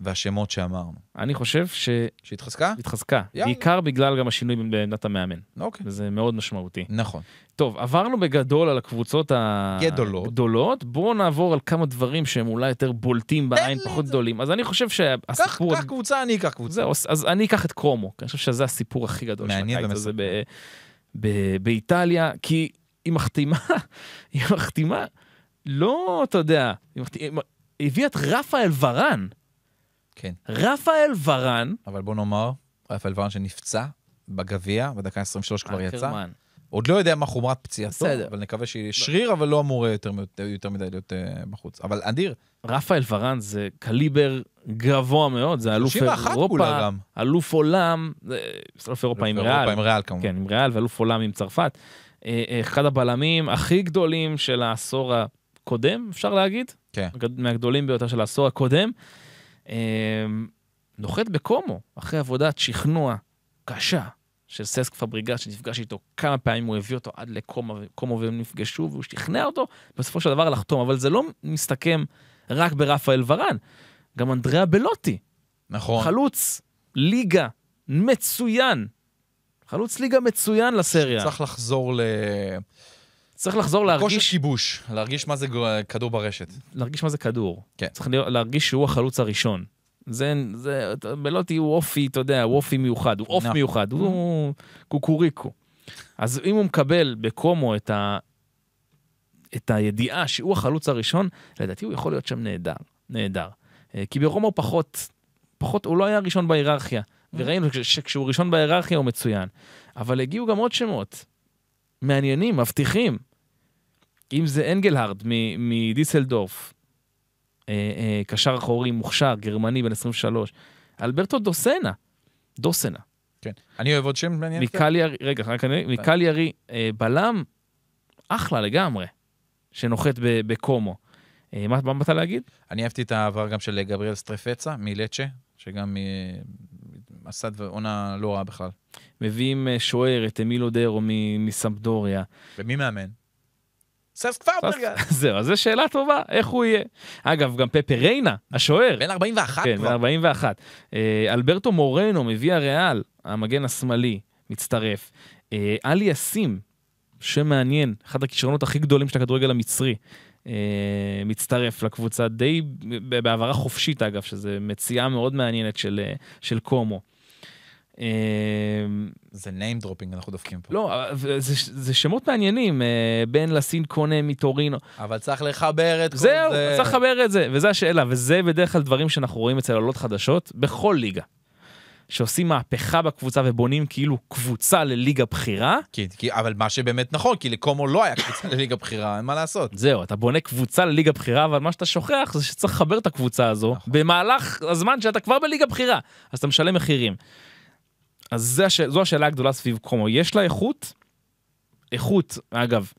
והשמות שאמרנו. אני חושב ש... שהתחזקה? התחזקה. יאללה. בעיקר בגלל גם השינוי בעמדת המאמן. אוקיי. וזה מאוד משמעותי. נכון. טוב, עברנו בגדול על הקבוצות הגדולות. הגדולות. בואו נעבור על כמה דברים שהם אולי יותר בולטים בעין, פחות זה. גדולים. אז אני חושב שהסיפור... קח קבוצה, אני אקח קבוצה. זהו, אז אני אקח את קרומו, כי אני חושב שזה הסיפור הכי גדול של הקיץ הזה ב... ב... באיטליה, כי היא מחתימה, היא מחתימה. לא, אתה יודע, הביא את רפאל ורן. כן. רפאל ורן. אבל בוא נאמר, רפאל ורן שנפצע בגביע, בדקה 23 כבר יצא. אקרמן. עוד לא יודע מה חומרת פציעתו, בסדר. אבל נקווה שיהיה שריר, אבל לא אמור אה, יותר, יותר מדי להיות uh, בחוץ. אבל אדיר. רפאל ורן זה קליבר גבוה מאוד, זה אלוף אירופה, אלוף עולם, זה אלוף אירופה עם ריאל. עם ריאל כמובן. כן, עם ריאל ואלוף עולם עם צרפת. אה, אחד הבלמים הכי גדולים של העשור ה... קודם, אפשר להגיד, כן. מהגדולים ביותר של העשור הקודם, אה, נוחת בקומו, אחרי עבודת שכנוע קשה של ססק פבריגס, שנפגש איתו כמה פעמים, הוא הביא אותו עד לקומו קומו והם נפגשו, והוא שכנע אותו בסופו של דבר לחתום, אבל זה לא מסתכם רק ברפאל ורן, גם אנדריאה בלוטי. נכון. חלוץ, ליגה, מצוין. חלוץ ליגה מצוין לסריה. צריך לחזור ל... צריך לחזור להרגיש... כושר כיבוש, להרגיש מה זה כדור ברשת. להרגיש מה זה כדור. כן. צריך להרגיש שהוא החלוץ הראשון. זה, זה, בלוטי הוא אופי, אתה יודע, הוא אופי מיוחד, הוא אוף נכון. מיוחד, הוא נכון. קוקוריקו. אז אם הוא מקבל בקומו את, ה, את הידיעה שהוא החלוץ הראשון, לדעתי הוא יכול להיות שם נהדר. נהדר. אה, כי ברומו הוא פחות, פחות, הוא לא היה ראשון בהיררכיה. אה. וראינו שכשהוא ראשון בהיררכיה הוא מצוין. אבל הגיעו גם עוד שמות. מעניינים, מבטיחים. אם זה אנגלהרד מדיסלדורף, אה, אה, קשר אחורי מוכשר, גרמני בן 23, אלברטו דוסנה, דוסנה. כן. אני אוהב עוד שם מעניין. מקליארי, רגע, רק אני... מקליארי, אה, בלם, אחלה לגמרי, שנוחת בקומו. מה באת להגיד? אני אהבתי את העבר גם של גבריאל סטרפצה מלצ'ה, שגם עשה עונה לא רעה בכלל. מביאים שוער, את אמילו דרו מסמפדוריה. ומי מאמן? סס קפרברגר. זהו, אז זו שאלה טובה, איך הוא יהיה. אגב, גם פפה ריינה, השוער. בן 41 כן, כבר. בן 41. אה, אלברטו מורנו מביא הריאל, המגן השמאלי, מצטרף. אה, עלי יאסים, שם מעניין, אחד הכישרונות הכי גדולים של הכדורגל המצרי. אה, מצטרף לקבוצה די בהעברה חופשית אגב, שזה מציאה מאוד מעניינת של, של קומו. אמ, זה name dropping אנחנו דופקים פה. לא, זה, זה שמות מעניינים, אה, בן לסין קונה מטורינו. אבל צריך לחבר את זהו, כל זה. זהו, צריך לחבר את זה, וזו השאלה, וזה בדרך כלל דברים שאנחנו רואים אצל עולות חדשות בכל ליגה. שעושים מהפכה בקבוצה ובונים כאילו קבוצה לליגה בכירה. כן, אבל מה שבאמת נכון, כי לקומו לא היה קבוצה לליגה בכירה, אין מה לעשות. זהו, אתה בונה קבוצה לליגה בכירה, אבל מה שאתה שוכח זה שצריך לחבר את הקבוצה הזו נכון. במהלך הזמן שאתה כבר בליגה בכירה, אז אתה משלם מחירים. אז זה, זו השאלה הגדולה סביב קומו, יש לה איכות? איכות, אגב,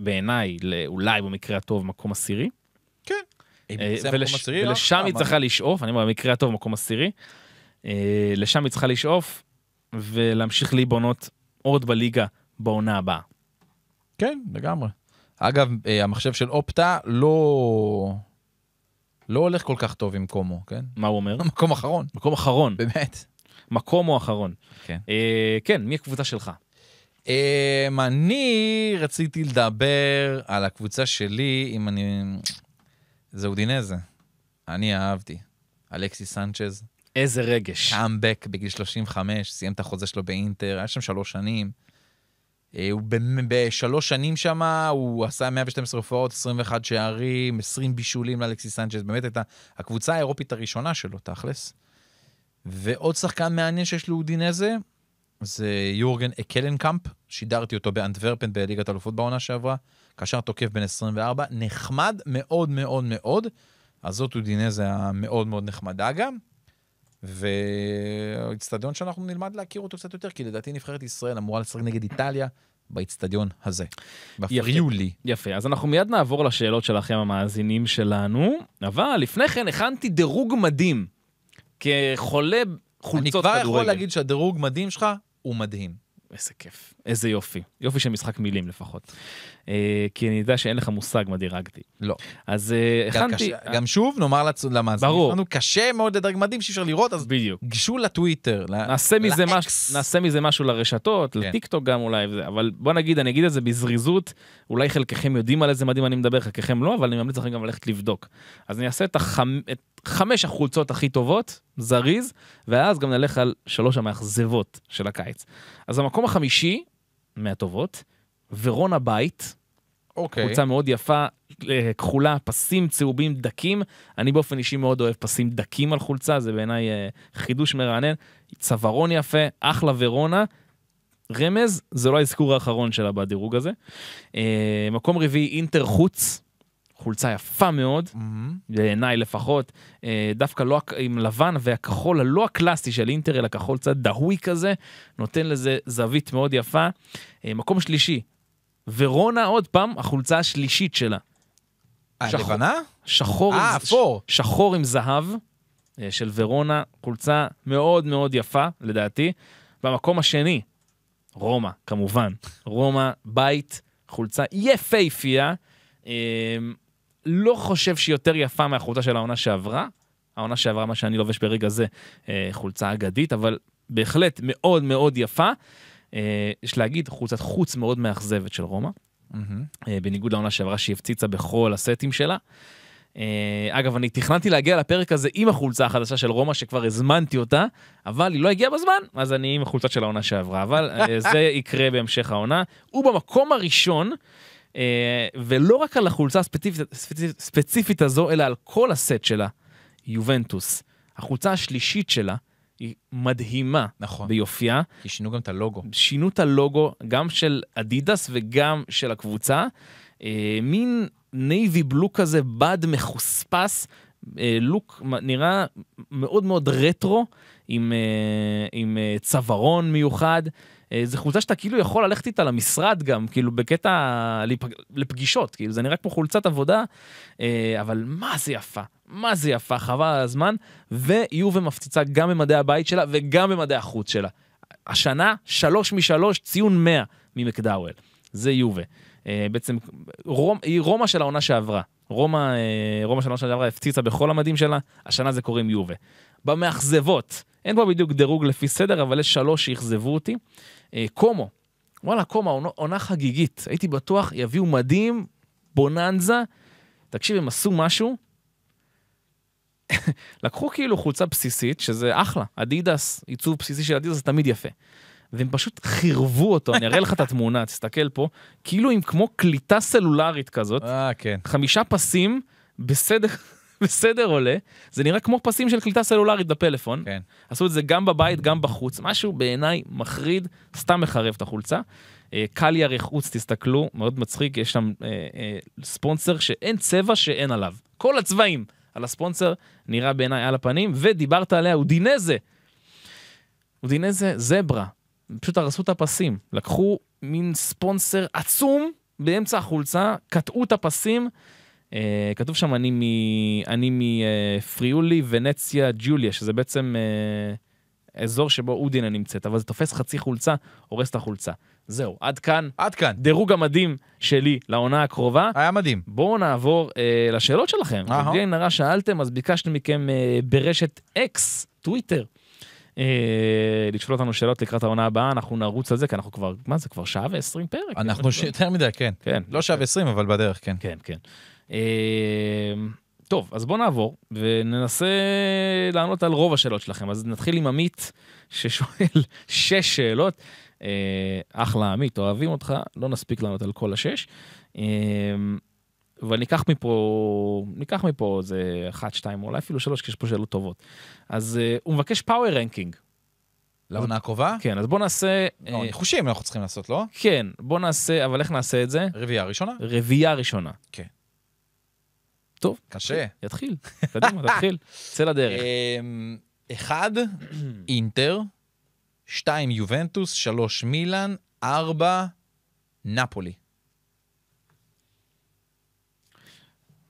בעיניי, אולי במקרה הטוב, מקום עשירי. כן. אה, לא, ולשם היא לא, צריכה לשאוף, אני אומר, במקרה הטוב, מקום עשירי. אה, לשם היא צריכה לשאוף ולהמשיך להיבונות עוד בליגה בעונה הבאה. כן, לגמרי. אגב, אה, המחשב של אופטה לא... לא הולך כל כך טוב עם קומו, כן? מה הוא אומר? מקום אחרון. מקום אחרון. באמת. מקום או אחרון. כן. אה, כן, מי הקבוצה שלך? אה, אני רציתי לדבר על הקבוצה שלי, אם אני... זה אודינזה. אני אהבתי. אלכסי סנצ'ז. איזה רגש. קאמבק בגיל 35, סיים את החוזה שלו באינטר, היה שם שלוש שנים. אה, הוא בשלוש שנים שם, הוא עשה 112 הופעות, 21 שערים, 20 בישולים לאלכסיס סנצ'ס, באמת הייתה הקבוצה האירופית הראשונה שלו, תכלס. ועוד שחקן מעניין שיש לו אודינזה, זה יורגן אקלנקאמפ, שידרתי אותו באנטוורפן בליגת אלופות בעונה שעברה, קשר תוקף בן 24, נחמד מאוד מאוד מאוד, אז זאת אודינזה המאוד מאוד נחמדה גם. והאיצטדיון שאנחנו נלמד להכיר אותו קצת יותר, כי לדעתי נבחרת ישראל אמורה לשחק נגד איטליה באיצטדיון הזה, בפריולי. יפה, אז אנחנו מיד נעבור לשאלות שלכם המאזינים שלנו, אבל לפני כן הכנתי דירוג מדהים. כחולה חולצות כדורגל. אני כבר יכול להגיד שהדירוג מדהים שלך הוא מדהים. איזה כיף. איזה יופי. יופי של משחק מילים לפחות. אה, כי אני יודע שאין לך מושג מה דירגתי. לא. אז אה, הכנתי... קשה, אה... גם שוב נאמר לצ... למאזינים ברור. לנו קשה מאוד לדרג מדהים שאי אפשר לראות, אז בדיוק. גשו לטוויטר, נעשה, ל... מזה מש... נעשה מזה משהו לרשתות, כן. לטיקטוק גם אולי, וזה. אבל בוא נגיד, אני אגיד את זה בזריזות, אולי חלקכם יודעים על איזה מדהים אני מדבר, חלקכם לא, אבל אני ממליץ לכם גם ללכת לבדוק. אז אני אעשה את, הח... את חמש החולצות הכי טובות, זריז, ואז גם נלך על שלוש המאכזבות של הקיץ. אז המקום החמישי מהטובות, ורונה בית, אוקיי. קבוצה מאוד יפה, אה, כחולה, פסים צהובים דקים. אני באופן אישי מאוד אוהב פסים דקים על חולצה, זה בעיניי אה, חידוש מרענן. צווארון יפה, אחלה ורונה. רמז, זה לא האזכור האחרון שלה בדירוג הזה. אה, מקום רביעי, אינטר חוץ. חולצה יפה מאוד, בעיניי לפחות, אה, דווקא לא עם לבן והכחול הלא הקלאסי של אינטר, אלא כחול קצת דהוי כזה, נותן לזה זווית מאוד יפה. אה, מקום שלישי, ורונה עוד פעם, החולצה השלישית שלה. הלבנה? אה, שחור, אה, אפור. שחור עם זהב של ורונה, חולצה מאוד מאוד יפה, לדעתי. במקום השני, רומא, כמובן. רומא, בית, חולצה יפהפייה. לא חושב שהיא יותר יפה מהחולצה של העונה שעברה. העונה שעברה, מה שאני לובש ברגע זה, אה, חולצה אגדית, אבל בהחלט מאוד מאוד יפה. אה, יש להגיד, חולצת חוץ מאוד מאכזבת של רומא, mm-hmm. בניגוד לעונה שעברה שהיא הפציצה בכל הסטים שלה. אגב, אני תכננתי להגיע לפרק הזה עם החולצה החדשה של רומא, שכבר הזמנתי אותה, אבל היא לא הגיעה בזמן, אז אני עם החולצה של העונה שעברה. אבל זה יקרה בהמשך העונה. ובמקום הראשון, אה, ולא רק על החולצה הספציפית, ספציפית, ספציפית הזו, אלא על כל הסט שלה, יובנטוס. החולצה השלישית שלה היא מדהימה נכון. ביופייה. כי שינו גם את הלוגו. שינו את הלוגו גם של אדידס וגם של הקבוצה. אה, מין נייבי בלו כזה, בד מחוספס, לוק אה, נראה מאוד מאוד רטרו, עם, עם צווארון מיוחד. אה, זה חולצה שאתה כאילו יכול ללכת איתה למשרד גם, כאילו בקטע לפגישות, כאילו זה נראה כמו חולצת עבודה, אה, אבל מה זה יפה, מה זה יפה, חבל על הזמן, ויובה מפציצה גם במדעי הבית שלה וגם במדעי החוץ שלה. השנה, שלוש משלוש, ציון מאה ממקדאוול. זה יובה. אה, בעצם, רום, היא רומא של העונה שעברה. רומא, רומא של העונה שעברה הפציצה בכל המדים שלה, השנה זה קוראים יובה. במאכזבות, אין פה בדיוק דירוג לפי סדר, אבל יש שלוש שאכזבו אותי. אה, קומו. וואלה, קומו, עונה חגיגית. הייתי בטוח, יביאו מדים, בוננזה. תקשיב, הם עשו משהו. לקחו כאילו חולצה בסיסית, שזה אחלה, אדידס, עיצוב בסיסי של אדידס זה תמיד יפה. והם פשוט חירבו אותו, אני אראה לך את התמונה, תסתכל פה, כאילו עם כמו קליטה סלולרית כזאת. אה, כן. חמישה פסים בסדר... בסדר עולה, זה נראה כמו פסים של קליטה סלולרית בפלאפון. כן. עשו את זה גם בבית, גם בחוץ, משהו בעיניי מחריד, סתם מחרב את החולצה. אה, קל קליה חוץ, תסתכלו, מאוד מצחיק, יש שם אה, אה, ספונסר שאין צבע שאין עליו. כל הצבעים על הספונסר נראה בעיניי על הפנים, ודיברת עליה, אודינזה. אודינזה זברה, פשוט הרסו את הפסים, לקחו מין ספונסר עצום באמצע החולצה, קטעו את הפסים. Uh, כתוב שם אני מ... אני מפריולי, uh, ונציה, ג'וליה, שזה בעצם uh, אזור שבו אודינה נמצאת, אבל זה תופס חצי חולצה, הורס את החולצה. זהו, עד כאן. עד כאן. דירוג המדהים שלי לעונה הקרובה. היה מדהים. בואו נעבור אה, לשאלות שלכם. Uh-huh. נראה שאלתם, אז ביקשנו מכם אה, ברשת אקס, טוויטר, אה, לשאול אותנו שאלות לקראת העונה הבאה, אנחנו נרוץ על זה, כי אנחנו כבר, מה זה, כבר שעה ועשרים פרק? אנחנו יותר מדי, כן. כן. לא שעה ועשרים, אבל בדרך, כן. כן, כן. אמ, טוב, אז בואו נעבור וננסה לענות על רוב השאלות שלכם. אז נתחיל עם עמית, ששואל שש שאלות. אה, אחלה עמית, אוהבים אותך, לא נספיק לענות על כל השש. אה, אמ, אבל ניקח מפה, ניקח מפה איזה אחת, שתיים, אולי אפילו שלוש, כי יש פה שאלות טובות. אז אה, הוא מבקש פאוור רנקינג. לעונה לא- הקרובה? כן, אז בוא נעשה... לא, אה, ניחושים אנחנו צריכים לעשות, לא? כן, בוא נעשה, אבל איך נעשה את זה? רביעייה ראשונה? רביעייה ראשונה. כן. טוב. קשה. יתחיל, קדימה, תתחיל, צא לדרך. אמ, אחד, אינטר, שתיים, יובנטוס, שלוש, מילאן, ארבע, נפולי.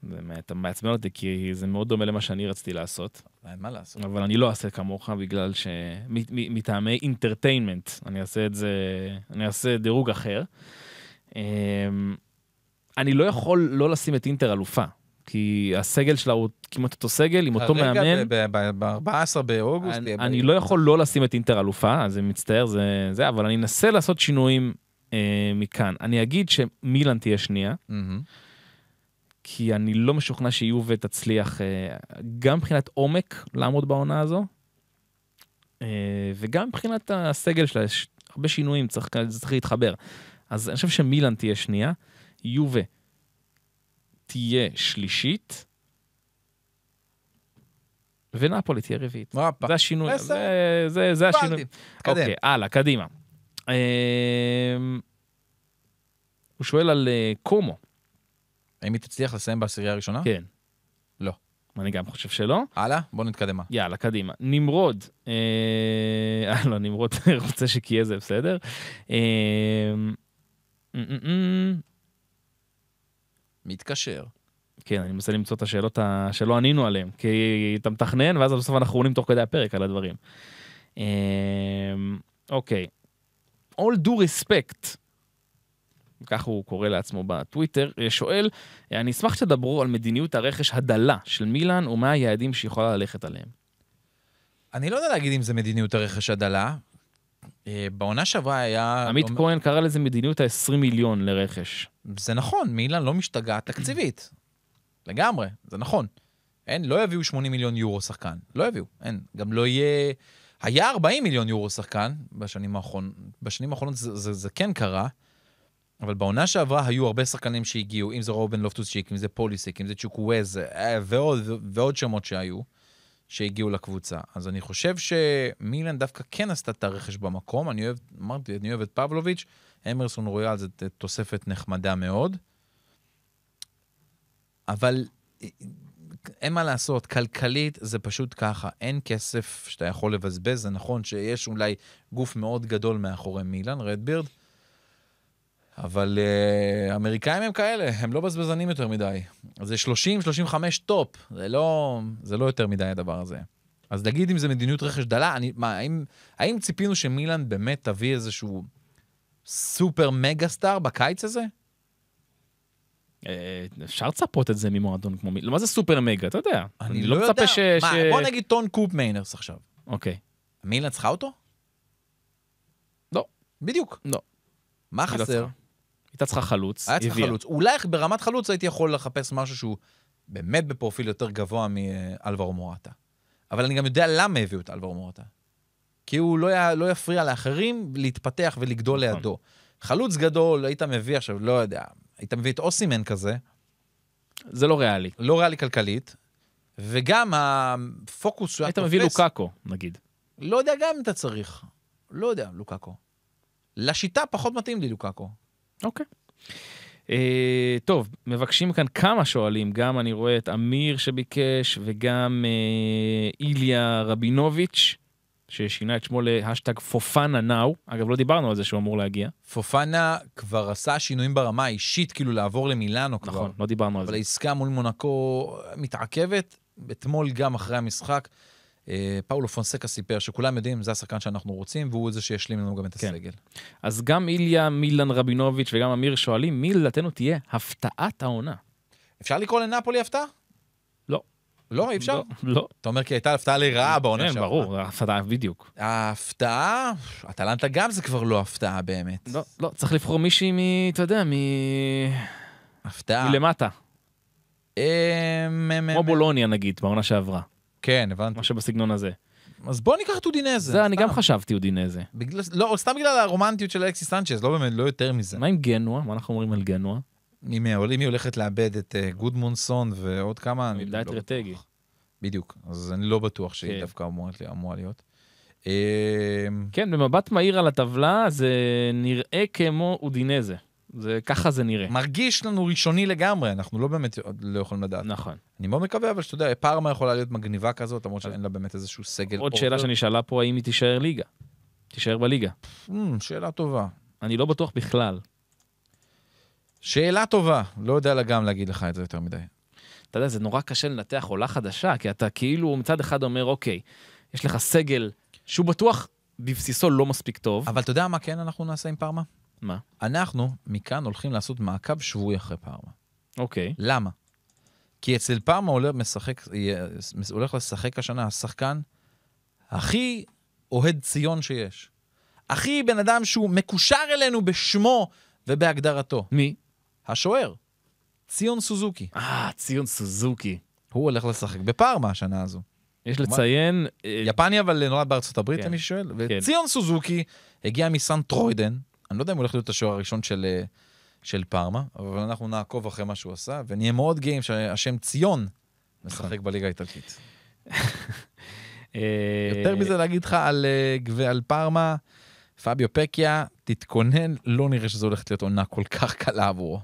באמת, אתה מעצבן אותי, כי זה מאוד דומה למה שאני רציתי לעשות. אין מה לעשות. אבל אני לא אעשה כמוך, בגלל ש... מטעמי אינטרטיינמנט, אני אעשה את זה, אני אעשה דירוג אחר. אמ, אני לא יכול לא לשים את אינטר אלופה. כי הסגל שלה הוא כמעט אותו סגל, עם אותו מאמן. רגע, ב-14 באוגוסט. אני, אני לא יכול לא לשים את אינטר אלופה, אז מצטער, זה, זה, אבל אני אנסה לעשות שינויים אה, מכאן. אני אגיד שמילאן תהיה שנייה, כי אני לא משוכנע שיובה תצליח, אה, גם מבחינת עומק, לעמוד בעונה הזו, אה, וגם מבחינת הסגל שלה, יש הרבה שינויים, צריך, צריך להתחבר. אז אני חושב שמילאן תהיה שנייה, יובה. תהיה שלישית, ונפולי תהיה רביעית. מפה. זה השינוי, זה, זה, זה השינוי. תקדם. אוקיי, הלאה, קדימה. אמ, הוא שואל על אה, קומו. האם היא תצליח לסיים בעשירייה הראשונה? כן. לא. אני גם חושב שלא. הלאה, בוא נתקדם. יאללה, קדימה. נמרוד, אה, אה לא, נמרוד רוצה שקיה זה בסדר. אה, מתקשר. כן, אני מנסה למצוא את השאלות ה... שלא ענינו עליהן, כי אתה מתכנן, ואז בסוף אנחנו עונים תוך כדי הפרק על הדברים. אמ, אוקיי. Okay. All due respect. כך הוא קורא לעצמו בטוויטר, שואל, אני אשמח שתדברו על מדיניות הרכש הדלה של מילאן ומה היעדים שיכולה ללכת עליהם. אני לא יודע להגיד אם זה מדיניות הרכש הדלה, אה, בעונה שעברה היה... עמית אומר... כהן קרא לזה מדיניות ה-20 מיליון לרכש. זה נכון, מילן לא משתגעת תקציבית. לגמרי, זה נכון. אין, לא יביאו 80 מיליון יורו שחקן. לא יביאו, אין. גם לא יהיה... היה 40 מיליון יורו שחקן בשנים האחרונות. בשנים האחרונות זה, זה, זה כן קרה, אבל בעונה שעברה היו הרבה שחקנים שהגיעו, אם זה רובן לופטוס צ'יק, אם זה פוליסיק, אם זה צ'וקוויז, אה, ועוד, ועוד שמות שהיו. שהגיעו לקבוצה. אז אני חושב שמילן דווקא כן עשתה את הרכש במקום. אני אוהב, אמרתי, אני אוהב את פבלוביץ', אמרסון רויאל זו תוספת נחמדה מאוד. אבל אה, אין מה לעשות, כלכלית זה פשוט ככה, אין כסף שאתה יכול לבזבז. זה נכון שיש אולי גוף מאוד גדול מאחורי מילן, רדבירד, אבל uh, האמריקאים הם כאלה, הם לא בזבזנים יותר מדי. זה 30-35 טופ, זה לא, זה לא יותר מדי הדבר הזה. אז נגיד אם זה מדיניות רכש דלה, אני, מה, האם, האם ציפינו שמילאן באמת תביא איזשהו סופר מגה סטאר בקיץ הזה? אה, אפשר לצפות את זה ממועדון כמו מילאן. מה זה סופר מגה? אתה יודע. אני לא לא מצפה ש... מה, ש... בוא נגיד טון קופ מיינרס עכשיו. אוקיי. מילאן צריכה אותו? לא. בדיוק. לא. מה חסר? הייתה צריכה חלוץ, היה צריכה חלוץ. אולי ברמת חלוץ הייתי יכול לחפש משהו שהוא באמת בפרופיל יותר גבוה מאלברו מורטה. אבל אני גם יודע למה הביאו את אלברו מורטה. כי הוא לא, י... לא יפריע לאחרים להתפתח ולגדול נכון. לידו. חלוץ גדול, היית מביא עכשיו, לא יודע, היית מביא את אוסימן כזה. זה לא ריאלי. לא ריאלי כלכלית, וגם הפוקוס שהיה תופס... היית מביא לוקאקו, נגיד. לא יודע גם אם אתה צריך. לא יודע, לוקאקו. לשיטה פחות מתאים לי לוקאקו. אוקיי. Uh, טוב, מבקשים כאן כמה שואלים, גם אני רואה את אמיר שביקש, וגם uh, איליה רבינוביץ', ששינה את שמו להשטג פופנה נאו. אגב, לא דיברנו על זה שהוא אמור להגיע. פופנה כבר עשה שינויים ברמה האישית, כאילו לעבור למילאנו כבר. נכון, לא דיברנו על זה. אבל העסקה מול מונקו מתעכבת, אתמול גם אחרי המשחק. אה, פאולו פונסקה סיפר שכולם יודעים, זה השחקן שאנחנו רוצים, והוא זה שישלים לנו גם את כן. הסגל. אז גם איליה מילן רבינוביץ' וגם אמיר שואלים, מי לדעתנו תהיה הפתעת העונה? אפשר לקרוא לנפולי הפתעה? לא. לא, אי אפשר? לא, לא. אתה אומר כי הייתה הפתעה לרעה כן, בעונה שלך. כן, ברור, הפתעה בדיוק. ההפתעה, אטלנטה גם זה כבר לא הפתעה באמת. לא, לא, צריך לבחור מישהי מ... אתה יודע, מ... הפתעה. מלמטה. אמ, כמו בולוניה נגיד, בעונה שעברה. כן, הבנתי. משהו בסגנון הזה. אז בוא ניקח את אודינזה. זה, אני גם חשבתי אודינזה. בגלל, לא, סתם בגלל הרומנטיות של אלכסיס סנצ'ז, לא באמת, לא יותר מזה. מה עם גנוע? מה אנחנו אומרים על גנוע? אם היא הולכת לאבד את אה, גודמונסון ועוד כמה... היא איבדה את לא רטגי. בדיוק, אז אני לא בטוח שהיא כן. דווקא אמורה להיות. כן, אמ, במבט מהיר על הטבלה זה נראה כמו אודינזה. זה, ככה זה נראה. מרגיש לנו ראשוני לגמרי, אנחנו לא באמת לא יכולים לדעת. נכון. אני מאוד מקווה, אבל שאתה יודע, פארמה יכולה להיות מגניבה כזאת, למרות שאין לה באמת איזשהו סגל. עוד שאלה שנשאלה פה, האם היא תישאר ליגה? תישאר בליגה. Hmm, שאלה טובה. אני לא בטוח בכלל. שאלה טובה, לא יודע גם להגיד לך את זה יותר מדי. אתה יודע, זה נורא קשה לנתח עולה חדשה, כי אתה כאילו מצד אחד אומר, אוקיי, יש לך סגל שהוא בטוח בבסיסו לא מספיק טוב. אבל אתה יודע מה כן אנחנו נעשה עם פארמה? מה? אנחנו מכאן הולכים לעשות מעקב שבועי אחרי פארמה. אוקיי. למה? כי אצל פארמה הולך, משחק, הולך לשחק השנה השחקן הכי אוהד ציון שיש. הכי בן אדם שהוא מקושר אלינו בשמו ובהגדרתו. מי? השוער. ציון סוזוקי. אה, ציון סוזוקי. הוא הולך לשחק בפארמה השנה הזו. יש לציין... אה, יפני אבל נולד בארצות הברית, כן, למי ששואל. כן. וציון סוזוקי הגיע מסן טרוידן, אני לא יודע אם הוא הולך להיות השוער הראשון של, אה, של פארמה, אבל אנחנו נעקוב אחרי מה שהוא עשה, ונהיה מאוד גאים שהשם ציון נכון. משחק בליגה האיטלקית. אה, יותר מזה להגיד לך על, אה, על פארמה, פביו פקיה, תתכונן, לא נראה שזו הולכת להיות עונה כל כך קלה עבורו.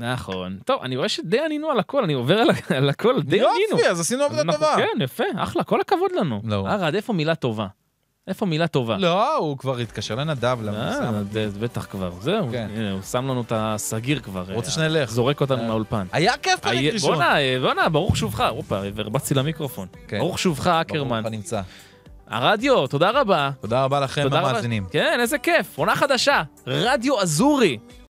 נכון. טוב, אני רואה שדי ענינו על הכל, אני עובר על, על הכל, די ענינו. יופי, אז עשינו עבודה טובה. כן, יפה, אחלה, כל הכבוד לנו. לא. ערד, איפה מילה טובה? איפה מילה טובה? לא, הוא כבר התקשר לנדב, למה אה, שם? בטח כבר, זהו, כן. הנה, הוא שם לנו את הסגיר כבר. רוצה אה, שנלך. זורק אותנו אה. מהאולפן. היה כיף פרק ראשון. בואנה, בואנה, ברוך שובך, הופה, הרבצתי למיקרופון. כן. ברוך שובך, אקרמן. ברוך נמצא. הרדיו, תודה רבה. תודה רבה לכם, המאזינים. כן, איזה כיף. עונה חדשה, רדיו אזורי.